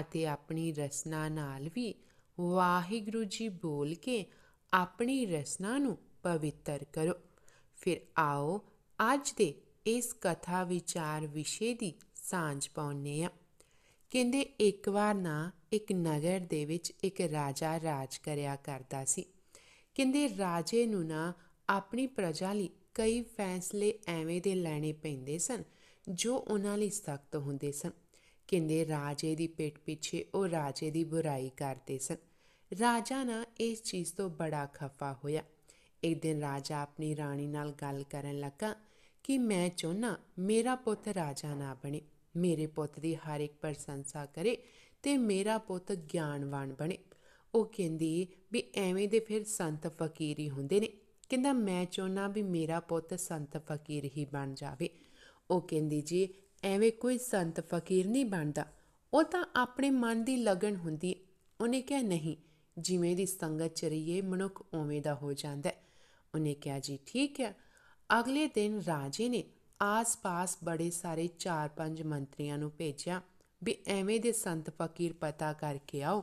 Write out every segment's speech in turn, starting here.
ਅਤੇ ਆਪਣੀ ਰਸਨਾ ਨਾਲ ਵੀ ਵਾਹਿਗੁਰੂ ਜੀ ਬੋਲ ਕੇ ਆਪਣੀ ਰਸਨਾ ਨੂੰ ਪਵਿੱਤਰ ਕਰੋ ਫਿਰ ਆਓ ਅੱਜ ਦੇ ਇਸ ਕਥਾ ਵਿਚਾਰ ਵਿਸ਼ੇ ਦੀ ਸਾਂਝ ਪਾਉਨੇ ਆ ਕਹਿੰਦੇ ਇੱਕ ਵਾਰ ਨਾ ਇੱਕ ਨਗਰ ਦੇ ਵਿੱਚ ਇੱਕ ਰਾਜਾ ਰਾਜ ਕਰਿਆ ਕਰਦਾ ਸੀ ਕਹਿੰਦੇ ਰਾਜੇ ਨੂੰ ਨਾ ਆਪਣੀ ਪ੍ਰਜਾ ਲਈ ਕਈ ਫੈਸਲੇ ਐਵੇਂ ਦੇ ਲੈਣੇ ਪੈਂਦੇ ਸਨ ਜੋ ਉਹਨਾਂ ਲਈ ਸਖਤ ਹੁੰਦੇ ਸਨ ਕਹਿੰਦੇ ਰਾਜੇ ਦੀ ਪੇਟ ਪਿੱਛੇ ਉਹ ਰਾਜੇ ਦੀ ਬੁਰਾਈ ਕਰਦੇ ਸਨ ਰਾਜਾ ਨਾ ਇਸ ਚੀਜ਼ ਤੋਂ ਬੜਾ ਖਫਾ ਹੋਇਆ ਇੱਕ ਦਿਨ ਰਾਜਾ ਆਪਣੀ ਰਾਣੀ ਨਾਲ ਗੱਲ ਕਰਨ ਲੱਗਾ ਕਿ ਮੈਂ ਚਾਹਨਾ ਮੇਰਾ ਪੁੱਤ ਰਾਜਾ ਨਾ ਬਣੇ ਮੇਰੇ ਪੁੱਤ ਦੀ ਹਰ ਇੱਕ ਪ੍ਰਸ਼ੰਸਾ ਕਰੇ ਤੇ ਮੇਰਾ ਪੁੱਤ ਗਿਆਨਵਾਨ ਬਣੇ ਉਹ ਕਹਿੰਦੀ ਵੀ ਐਵੇਂ ਦੇ ਫਿਰ ਸੰਤ ਫਕੀਰ ਹੀ ਹੁੰਦੇ ਨੇ ਕਹਿੰਦਾ ਮੈਂ ਚਾਹਨਾ ਵੀ ਮੇਰਾ ਪੁੱਤ ਸੰਤ ਫਕੀਰ ਹੀ ਬਣ ਜਾਵੇ ਉਹ ਕਹਿੰਦੀ ਜੀ ਐਵੇਂ ਕੋਈ ਸੰਤ ਫਕੀਰ ਨਹੀਂ ਬਣਦਾ ਉਹ ਤਾਂ ਆਪਣੇ ਮਨ ਦੀ ਲਗਨ ਹੁੰਦੀ ਉਹਨੇ ਕਿਹਾ ਨਹੀਂ ਜਿਵੇਂ ਦੀ ਸੰਗਤ ਚ ਰਹੀਏ ਮਨੁੱਖ ਉਵੇਂ ਦਾ ਹੋ ਜਾਂਦਾ ਉਹਨੇ ਕਿਹਾ ਜੀ ਠੀਕ ਹੈ ਅਗਲੇ ਦਿਨ ਰਾਜੇ ਨੇ ਆਸ-ਪਾਸ ਬੜੇ ਸਾਰੇ 4-5 ਮੰਤਰੀਆਂ ਨੂੰ ਭੇਜਿਆ ਵੀ ਐਵੇਂ ਦੇ ਸੰਤ ਫਕੀਰ ਪਤਾ ਕਰਕੇ ਆਓ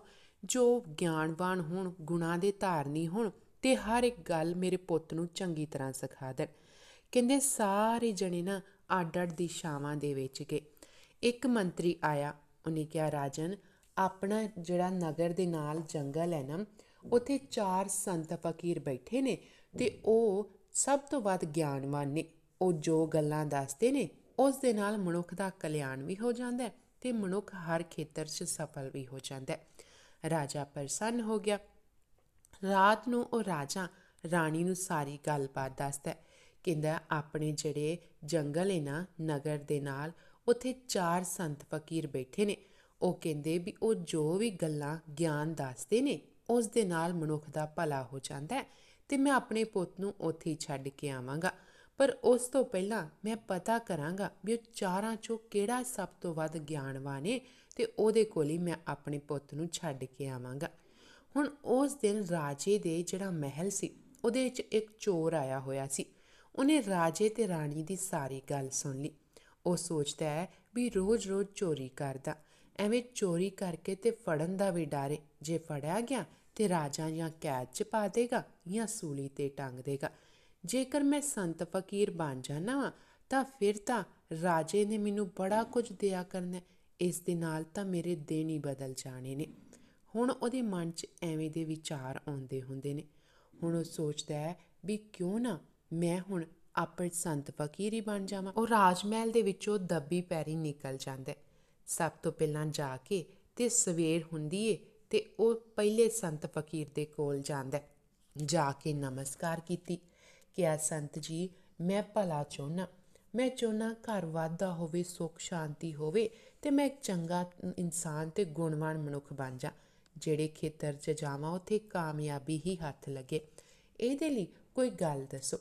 ਜੋ ਗਿਆਨਵਾਨ ਹੋਣ ਗੁਣਾ ਦੇ ਧਾਰਨੀ ਹੋਣ ਤੇ ਹਰ ਇੱਕ ਗੱਲ ਮੇਰੇ ਪੁੱਤ ਨੂੰ ਚੰਗੀ ਤਰ੍ਹਾਂ ਸਿਖਾ ਦੇਣ ਕਹਿੰਦੇ ਸਾਰੇ ਜਣੇ ਨਾ ਅੱਡ ਅੱਡ ਦਿਸ਼ਾਵਾਂ ਦੇ ਵਿੱਚ ਗਏ ਇੱਕ ਮੰਤਰੀ ਆਇਆ ਉਹਨੇ ਕਿਹਾ ਰਾਜਨ ਆਪਣਾ ਜਿਹੜਾ ਨਗਰ ਦੇ ਨਾਲ ਜੰਗਲ ਹੈ ਨਾ ਉੱਥੇ ਚਾਰ ਸੰਤ ਫਕੀਰ ਬੈਠੇ ਨੇ ਤੇ ਉਹ ਸਭ ਤੋਂ ਵੱਧ ਗਿਆਨਵਾਨ ਨੇ ਉਹ ਜੋ ਗੱਲਾਂ ਦੱਸਦੇ ਨੇ ਉਸ ਦੇ ਨਾਲ ਮਨੁੱਖ ਦਾ ਕਲਿਆਣ ਵੀ ਹੋ ਜਾਂਦਾ ਤੇ ਮਨੁੱਖ ਹਰ ਖੇਤਰ 'ਚ ਸਫਲ ਵੀ ਹੋ ਜਾਂਦਾ ਰਾਜਾ ਪ੍ਰਸੰਨ ਹੋ ਗਿਆ ਰਾਤ ਨੂੰ ਉਹ ਰਾਜਾ ਰਾਣੀ ਨੂੰ ਸਾਰੀ ਗੱਲਬਾਤ ਦੱਸਦਾ ਹੈ ਕਹਿੰਦਾ ਆਪਣੇ ਜਿਹੜੇ ਜੰਗਲ ਹੈ ਨਾ ਨਗਰ ਦੇ ਨਾਲ ਉੱਥੇ ਚਾਰ ਸੰਤ ਫਕੀਰ ਬੈਠੇ ਨੇ ਉਹ ਕਹਿੰਦੇ ਵੀ ਉਹ ਜੋ ਵੀ ਗੱਲਾਂ ਗਿਆਨ ਦੱਸਦੇ ਨੇ ਉਸ ਦੇ ਨਾਲ ਮਨੁੱਖ ਦਾ ਭਲਾ ਹੋ ਜਾਂਦਾ ਤੇ ਮੈਂ ਆਪਣੇ ਪੁੱਤ ਨੂੰ ਉੱਥੇ ਹੀ ਛੱਡ ਕੇ ਆਵਾਂਗਾ ਪਰ ਉਸ ਤੋਂ ਪਹਿਲਾਂ ਮੈਂ ਪਤਾ ਕਰਾਂਗਾ ਵੀ ਉਹ ਚਾਰਾਂ ਚੋਂ ਕਿਹੜਾ ਸਭ ਤੋਂ ਵੱਧ ਗਿਆਨਵਾਨ ਹੈ ਤੇ ਉਹਦੇ ਕੋਲ ਹੀ ਮੈਂ ਆਪਣੇ ਪੁੱਤ ਨੂੰ ਛੱਡ ਕੇ ਆਵਾਂਗਾ ਹੁਣ ਉਸ ਦਿਨ ਰਾਜੇ ਦੇ ਜਿਹੜਾ ਮਹਿਲ ਸੀ ਉਹਦੇ ਵਿੱਚ ਇੱਕ ਚੋਰ ਆਇਆ ਹੋਇਆ ਸੀ ਉਹਨੇ ਰਾਜੇ ਤੇ ਰਾਣੀ ਦੀ ਸਾਰੀ ਗੱਲ ਸੁਣ ਲਈ ਉਹ ਸੋਚਦਾ ਹੈ ਵੀ ਰੋਜ਼-ਰੋਜ਼ ਚੋਰੀ ਕਰਦਾ ਐਵੇਂ ਚੋਰੀ ਕਰਕੇ ਤੇ ਫੜਨ ਦਾ ਵੀ ਡਰ ਜੇ ਫੜਿਆ ਗਿਆ ਤੇ ਰਾਜਾ ਜਾਂ ਕੈਦ 'ਚ ਪਾ ਦੇਗਾ ਜਾਂ ਸੂਲੀ ਤੇ ਟੰਗ ਦੇਗਾ ਜੇਕਰ ਮੈਂ ਸੰਤ ਫਕੀਰ ਬਣ ਜਾਣਾ ਤਾਂ ਫਿਰ ਤਾਂ ਰਾਜੇ ਨੇ ਮੈਨੂੰ ਬੜਾ ਕੁਝ ਦਿਆ ਕਰਨਾ ਇਸ ਦੇ ਨਾਲ ਤਾਂ ਮੇਰੇ ਦਿਨ ਹੀ ਬਦਲ ਜਾਣੇ ਨੇ ਹੁਣ ਉਹਦੇ ਮਨ 'ਚ ਐਵੇਂ ਦੇ ਵਿਚਾਰ ਆਉਂਦੇ ਹੁੰਦੇ ਨੇ ਹੁਣ ਉਹ ਸੋਚਦਾ ਹੈ ਵੀ ਕਿਉਂ ਨਾ ਮੈਂ ਹੁਣ ਆਪੜ ਸੰਤ ਫਕੀਰੀ ਬਣ ਜਾਵਾਂ ਉਹ ਰਾਜਮਹਿਲ ਦੇ ਵਿੱਚੋਂ ਦੱਬੀ ਪੈਰੀ ਨਿਕਲ ਜਾਂਦਾ ਸਭ ਤੋਂ ਪਹਿਲਾਂ ਜਾ ਕੇ ਤੇ ਸਵੇਰ ਹੁੰਦੀ ਏ ਤੇ ਉਹ ਪਹਿਲੇ ਸੰਤ ਫਕੀਰ ਦੇ ਕੋਲ ਜਾਂਦਾ ਜਾ ਕੇ ਨਮਸਕਾਰ ਕੀਤੀ ਆ ਸੰਤ ਜੀ ਮੈਂ ਭਲਾ ਚਾਹੁੰਨਾ ਮੈਂ ਚਾਹੁੰਨਾ ਘਰ ਵਾਧਾ ਹੋਵੇ ਸੁਖ ਸ਼ਾਂਤੀ ਹੋਵੇ ਤੇ ਮੈਂ ਇੱਕ ਚੰਗਾ ਇਨਸਾਨ ਤੇ ਗੁਣਵਾਨ ਮਨੁੱਖ ਬਣ ਜਾ ਜਿਹੜੇ ਖੇਤਰ 'ਚ ਜਾਵਾਂ ਉੱਥੇ ਕਾਮਯਾਬੀ ਹੀ ਹੱਥ ਲੱਗੇ ਇਹਦੇ ਲਈ ਕੋਈ ਗੱਲ ਦੱਸੋ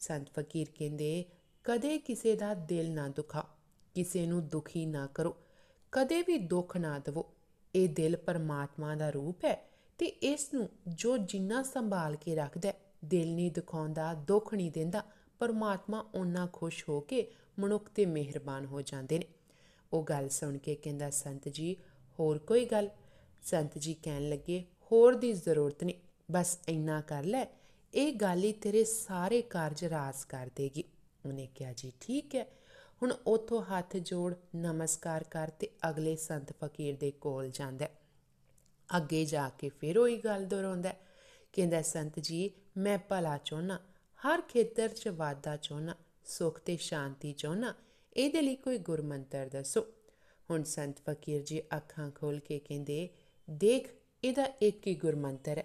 ਸੰਤ ਫਕੀਰ ਕਹਿੰਦੇ ਕਦੇ ਕਿਸੇ ਦਾ ਦਿਲ ਨਾ ਦੁਖਾ ਕਿਸੇ ਨੂੰ ਦੁਖੀ ਨਾ ਕਰੋ ਕਦੇ ਵੀ ਦੁੱਖ ਨਾ ਦਿਵੋ ਇਹ ਦਿਲ ਪਰਮਾਤਮਾ ਦਾ ਰੂਪ ਹੈ ਤੇ ਇਸ ਨੂੰ ਜੋ ਜਿੰਨਾ ਸੰਭਾਲ ਕੇ ਰੱਖਦਾ ਦਿਲ ਨਹੀਂ ਦਿਖਾਉਂਦਾ ਦੁੱਖ ਨਹੀਂ ਦਿੰਦਾ ਪਰਮਾਤਮਾ ਉਹਨਾਂ ਖੁਸ਼ ਹੋ ਕੇ ਮਨੁੱਖ ਤੇ ਮਿਹਰਬਾਨ ਹੋ ਜਾਂਦੇ ਨੇ ਉਹ ਗੱਲ ਸੁਣ ਕੇ ਕਹਿੰਦਾ ਸੰਤ ਜੀ ਹੋਰ ਕੋਈ ਗੱਲ ਸੰਤ ਜੀ ਕਹਿਣ ਲੱਗੇ ਹੋਰ ਦੀ ਜ਼ਰੂਰਤ ਨਹੀਂ ਬਸ ਇੰਨਾ ਕਰ ਲੈ ਇਹ ਹੀ ਤੇਰੇ ਸਾਰੇ ਕਾਰਜ ਰਾਸ ਕਰ ਦੇਗੀ ਉਹਨੇ ਕਿਹਾ ਜੀ ਠੀਕ ਹੈ ਹੁਣ ਉਥੋਂ ਹੱਥ ਜੋੜ ਨਮਸਕਾਰ ਕਰ ਤੇ ਅਗਲੇ ਸੰਤ ਫਕੀਰ ਦੇ ਕੋਲ ਜਾਂਦਾ ਅੱਗੇ ਜਾ ਕੇ ਫਿਰ ਉਹੀ ਗੱਲ ਦੁਹਰਾਉਂਦਾ ਕਹਿੰਦਾ ਸੰਤ ਜੀ ਮੈਂ ਭਲਾ ਚਾਹਣਾ ਹਰ ਖੇਤਰ 'ਚ ਵਾਦਾ ਚਾਹਣਾ ਸੁਖ ਤੇ ਸ਼ਾਂਤੀ ਚਾਹਣਾ ਇਹਦੇ ਲਈ ਕੋਈ ਗੁਰਮੰਤਰ ਦੱਸੋ ਹੁਣ ਸੰਤ ਫਕੀਰ ਜੀ ਅੱਖਾਂ ਖੋਲ ਕੇ ਕਹਿੰਦੇ ਦੇਖ ਇਹਦਾ ਇੱਕ ਹੀ ਗੁਰਮੰਤਰ ਹੈ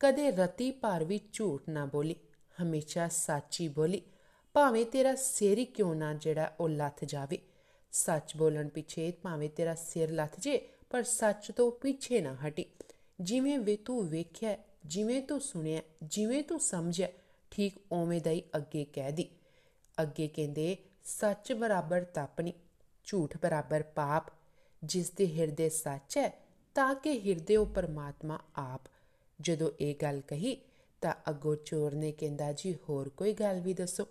ਕਦੇ ਰਤੀ ਭਰ ਵੀ ਝੂਠ ਨਾ ਬੋਲੀ ਹਮੇਸ਼ਾ ਸੱਚੀ ਬੋਲੀ ਭਾਵੇਂ ਤੇਰਾ ਸਿਰ ਹੀ ਕਿਉਂ ਨਾ ਜਿਹੜਾ ਉਹ ਲੱਥ ਜਾਵੇ ਸੱਚ ਬੋਲਣ ਪਿੱਛੇ ਭਾਵੇਂ ਤੇਰਾ ਸਿਰ ਲੱਥ ਜੇ ਪਰ ਸੱਚ ਤੋਂ ਪਿੱਛੇ ਨਾ ਹਟੀ ਜਿਵੇਂ ਵੇ ਤੂੰ ਵੇਖਿਆ ਜਿਵੇਂ ਤੂੰ ਸੁਣਿਆ ਜਿਵੇਂ ਤੂੰ ਸਮਝਿਆ ਠੀਕ ਓਵੇਂ ਦਾ ਹੀ ਅੱਗੇ ਕਹਿ ਦੀ ਅੱਗੇ ਕਹਿੰਦੇ ਸੱਚ ਬਰਾਬਰ ਤਪਨੀ ਝੂਠ ਬਰਾਬਰ ਪਾਪ ਜਿਸ ਦੇ ਹਿਰਦੇ ਸੱਚ ਹੈ ਤਾਂ ਕਿ ਹਿਰਦੇ ਉਹ ਪਰਮਾਤਮਾ ਆਪ ਜਦੋਂ ਇਹ ਗੱਲ ਕਹੀ ਤਾਂ ਅਗੋ ਚੋਰ ਨੇ ਕਹਿੰਦਾ ਜੀ ਹੋਰ ਕੋਈ ਗੱਲ ਵੀ ਦੱਸੋ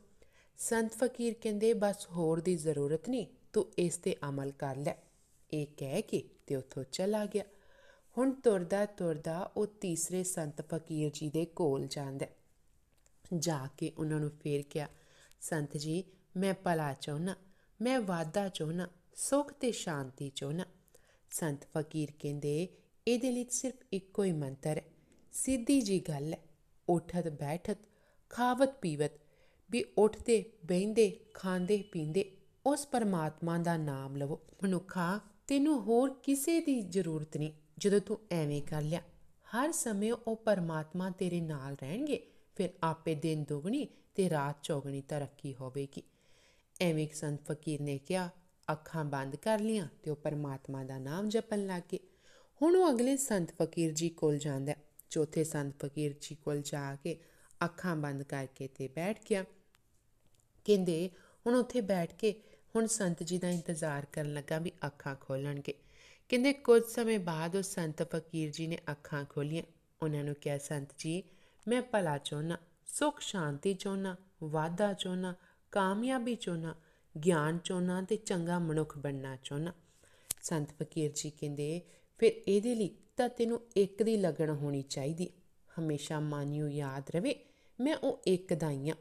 ਸੰਤ ਫਕੀਰ ਕਹਿੰਦੇ ਬਸ ਹੋਰ ਦੀ ਜ਼ਰੂਰਤ ਨਹੀਂ ਤੂੰ ਇਸ ਤੇ ਅਮਲ ਕਰ ਲੈ ਇਹ ਕਹਿ ਕੇ ਤੇ ਉੱਥੋਂ ਚਲਾ ਗਿਆ ਹੁਣ ਤੁਰਦਾ ਤੁਰਦਾ ਉਹ ਤੀਸਰੇ ਸੰਤ ਫਕੀਰ ਜੀ ਦੇ ਕੋਲ ਜਾਂਦਾ ਜਾ ਕੇ ਉਹਨਾਂ ਨੂੰ ਫੇਰ ਕਿਹਾ ਸੰਤ ਜੀ ਮੈਂ ਪਲਾ ਚਾਹਨਾ ਮੈਂ ਵਾਦਾ ਚਾਹਨਾ ਸੁਖ ਤੇ ਸ਼ਾਂਤੀ ਚਾਹਨਾ ਸੰਤ ਫਕੀਰ ਕਹਿੰਦੇ ਇਹਦੇ ਲਈ ਸਿਰਫ ਇੱਕੋ ਹੀ ਮੰਤਰ ਹੈ ਸਿੱਧੀ ਜੀ ਗੱਲ ਹੈ ਉਠਤ ਬੈਠਤ ਖਾਵਤ ਪੀਵਤ ਵੀ ਉੱਠਦੇ ਬੈਂਦੇ ਖਾਂਦੇ ਪੀਂਦੇ ਉਸ ਪਰਮਾਤਮਾ ਦਾ ਨਾਮ ਲਵੋ ਮਨੁੱਖਾ ਤੈਨੂੰ ਹੋਰ ਕਿਸੇ ਦੀ ਜ਼ਰੂਰਤ ਨਹੀਂ ਜਦੋਂ ਤੂੰ ਐਵੇਂ ਕਰ ਲਿਆ ਹਰ ਸਮੇਂ ਉਹ ਪਰਮਾਤਮਾ ਤੇਰੇ ਨਾਲ ਰਹਿਣਗੇ ਫਿਰ ਆਪੇ ਦਿਨ ਦੁਗਣੀ ਤੇ ਰਾਤ ਚੌਗਣੀ ਤਰੱਕੀ ਹੋਵੇਗੀ ਐਵੇਂ ਇੱਕ ਸੰਤ ਫਕੀਰ ਨੇ ਕਿਹਾ ਅੱਖਾਂ ਬੰਦ ਕਰ ਲੀਆਂ ਤੇ ਉਹ ਪਰਮਾਤਮਾ ਦਾ ਨਾਮ ਜਪਣ ਲੱਗੇ ਹੁਣ ਉਹ ਅਗਲੇ ਸੰਤ ਫਕੀਰ ਜੀ ਕੋਲ ਜਾਂਦਾ ਚੌਥੇ ਸੰਤ ਫਕੀਰ ਜੀ ਕੋਲ ਜਾ ਕੇ ਅੱਖਾਂ ਬੰਦ ਕਰਕੇ ਤੇ ਬੈਠ ਗਿਆ ਕਹਿੰਦੇ ਹੁਣ ਉੱਥੇ ਬੈਠ ਕੇ ਹੁਣ ਸੰਤ ਜੀ ਦਾ ਇੰਤਜ਼ਾਰ ਕਰਨ ਲੱਗਾ ਵੀ ਅੱਖਾਂ ਖੋਲਣਗੇ ਕਹਿੰਦੇ ਕੁਝ ਸਮੇਂ ਬਾਅਦ ਉਹ ਸੰਤ ਫਕੀਰ ਜੀ ਨੇ ਅੱਖਾਂ ਖੋਲੀਆਂ ਉਹਨਾਂ ਨੂੰ ਕਿਹਾ ਸੰਤ ਜੀ ਮੈਂ ਭਲਾ ਚਾਹੁੰਨਾ ਸੁਖ ਸ਼ਾਂਤੀ ਚਾਹੁੰਨਾ ਵਾਧਾ ਚਾਹੁੰਨਾ ਕਾਮਯਾਬੀ ਚਾਹੁੰਨਾ ਗਿਆਨ ਚਾਹੁੰਨਾ ਤੇ ਚੰਗਾ ਮਨੁੱਖ ਬਣਨਾ ਚਾਹੁੰਨਾ ਸੰਤ ਫਕੀਰ ਜੀ ਕਹਿੰਦੇ ਫਿਰ ਇਹਦੇ ਲਈ ਤਾਂ ਤੈਨੂੰ ਇੱਕ ਦੀ ਲੱਗਣ ਹੋਣੀ ਚਾਹੀਦੀ ਹਮੇਸ਼ਾ ਮਾਨਿਓ ਯਾਦ ਰਵੇ ਮੈਂ ਉਹ ਇੱਕ ਦਾ ਹੀ ਆ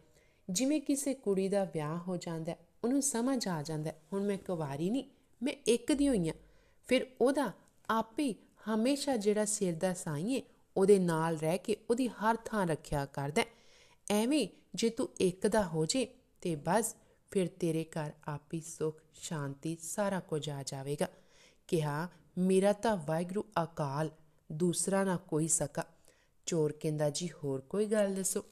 ਜਿਵੇਂ ਕਿਸੇ ਕੁੜੀ ਦਾ ਵਿਆਹ ਹੋ ਜਾਂਦਾ ਉਹਨੂੰ ਸਮਝ ਆ ਜਾਂਦਾ ਹੁਣ ਮੈਂ ਕੁਵਾਰੀ ਨਹੀਂ ਮੈਂ ਇੱਕ ਦੀ ਹੋਈ ਆ ਫਿਰ ਉਹਦਾ ਆਪੇ ਹਮੇਸ਼ਾ ਜਿਹੜਾ ਸਿਰ ਦਾ ਸਾਈਏ ਉਹਦੇ ਨਾਲ ਰਹਿ ਕੇ ਉਹਦੀ ਹਰ ਥਾਂ ਰੱਖਿਆ ਕਰਦਾ ਐਵੇਂ ਜੇ ਤੂੰ ਇੱਕ ਦਾ ਹੋ ਜੇ ਤੇ ਬਸ ਫਿਰ ਤੇਰੇ ਘਰ ਆਪੀ ਸੁਖ ਸ਼ਾਂਤੀ ਸਾਰਾ ਕੁਝ ਆ ਜਾਵੇਗਾ ਕਿਹਾ ਮੇਰਾ ਤਾਂ ਵਾਹਿਗੁਰੂ ਅਕਾਲ ਦੂਸਰਾ ਨਾ ਕੋਈ ਸਕਾ ਚੋਰ ਕਹਿੰਦਾ ਜੀ ਹੋਰ ਕੋਈ ਗੱਲ ਦੱਸੋ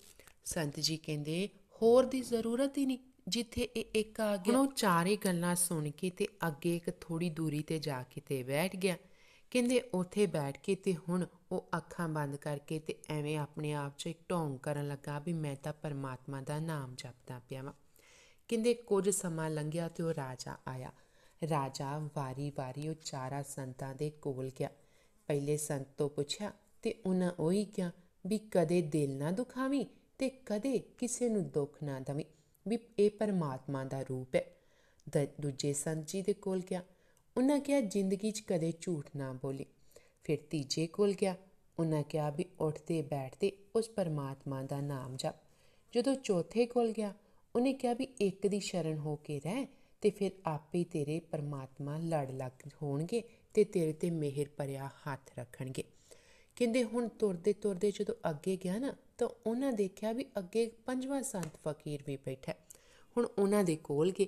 ਸੰਤ ਜੀ ਕਹਿੰਦੇ ਹੋਰ ਦੀ ਜ਼ਰੂਰਤ ਹੀ ਨਹੀਂ ਜਿੱਥੇ ਇਹ ਇੱਕ ਆ ਗਿਆ ਉਹ ਚਾਰੇ ਗੱਲਾਂ ਸੁਣ ਕੇ ਤੇ ਅੱਗੇ ਇੱਕ ਥੋੜੀ ਦੂਰੀ ਤੇ ਜਾ ਕੇ ਤੇ ਬੈਠ ਗਿਆ ਕਹਿੰਦੇ ਉੱਥੇ ਬੈਠ ਕੇ ਤੇ ਹੁਣ ਉਹ ਅੱਖਾਂ ਬੰਦ ਕਰਕੇ ਤੇ ਐਵੇਂ ਆਪਣੇ ਆਪ 'ਚ ਇੱਕ ਢੋਂਗ ਕਰਨ ਲੱਗਾ ਵੀ ਮੈਂ ਤਾਂ ਪਰਮਾਤਮਾ ਦਾ ਨਾਮ ਜਪਦਾ ਪਿਆ ਵਾਂ ਕਹਿੰਦੇ ਕੁਝ ਸਮਾਂ ਲੰਘਿਆ ਤੇ ਉਹ ਰਾਜਾ ਆਇਆ ਰਾਜਾ ਵਾਰੀ-ਵਾਰੀ ਉਹ ਚਾਰਾ ਸੰਤਾਂ ਦੇ ਕੋਲ ਗਿਆ ਪਹਿਲੇ ਸੰਤ ਤੋਂ ਪੁੱਛਿਆ ਤੇ ਉਹਨਾਂ ਉਹੀ ਕਿਹਾ ਵੀ ਕਦੇ ਦਿਲ ਨਾ ਦੁਖਾਵੀ ਤੇ ਕਦੇ ਕਿਸੇ ਨੂੰ ਦੁੱਖ ਨਾ ਦਵੀ ਵੀ ਇਹ ਪਰਮਾਤਮਾ ਦਾ ਰੂਪ ਹੈ ਦੂਜੇ ਸੰਤ ਜੀ ਦੇ ਕੋਲ ਗਿਆ ਉਹਨਾਂ ਕਿਹਾ ਜ਼ਿੰਦਗੀ 'ਚ ਕਦੇ ਝੂਠ ਨਾ ਬੋਲੀ ਫਿਰ ਤੀਜੇ ਕੋਲ ਗਿਆ ਉਹਨਾਂ ਕਿਹਾ ਵੀ ਉੱਠਦੇ ਬੈਠਦੇ ਉਸ ਪਰਮਾਤਮਾ ਦਾ ਨਾਮ ਜਪ ਜਦੋਂ ਚੌਥੇ ਕੋਲ ਗਿਆ ਉਹਨੇ ਕਿਹਾ ਵੀ ਇੱਕ ਦੀ ਸ਼ਰਨ ਹੋ ਕੇ ਰਹਿ ਤੇ ਫਿਰ ਆਪੇ ਤੇਰੇ ਪਰਮਾਤਮਾ ਲੜ ਲੱਗ ਹੋਣਗੇ ਤੇ ਤੇਰੇ ਤੇ ਮਿਹਰ ਭਰਿਆ ਹੱਥ ਰੱਖਣਗੇ ਕਹਿੰਦੇ ਹੁਣ ਤੁਰਦੇ ਤੁਰਦੇ ਜਦੋਂ ਅੱਗੇ ਗਿਆ ਨਾ ਤਾਂ ਉਹਨਾਂ ਦੇਖਿਆ ਵੀ ਅੱਗੇ ਪੰਜਵਾਂ ਸੰਤ ਫਕੀਰ ਵੀ ਬੈਠਾ ਹੁਣ ਉਹਨਾਂ ਦੇ ਕੋਲ ਗਏ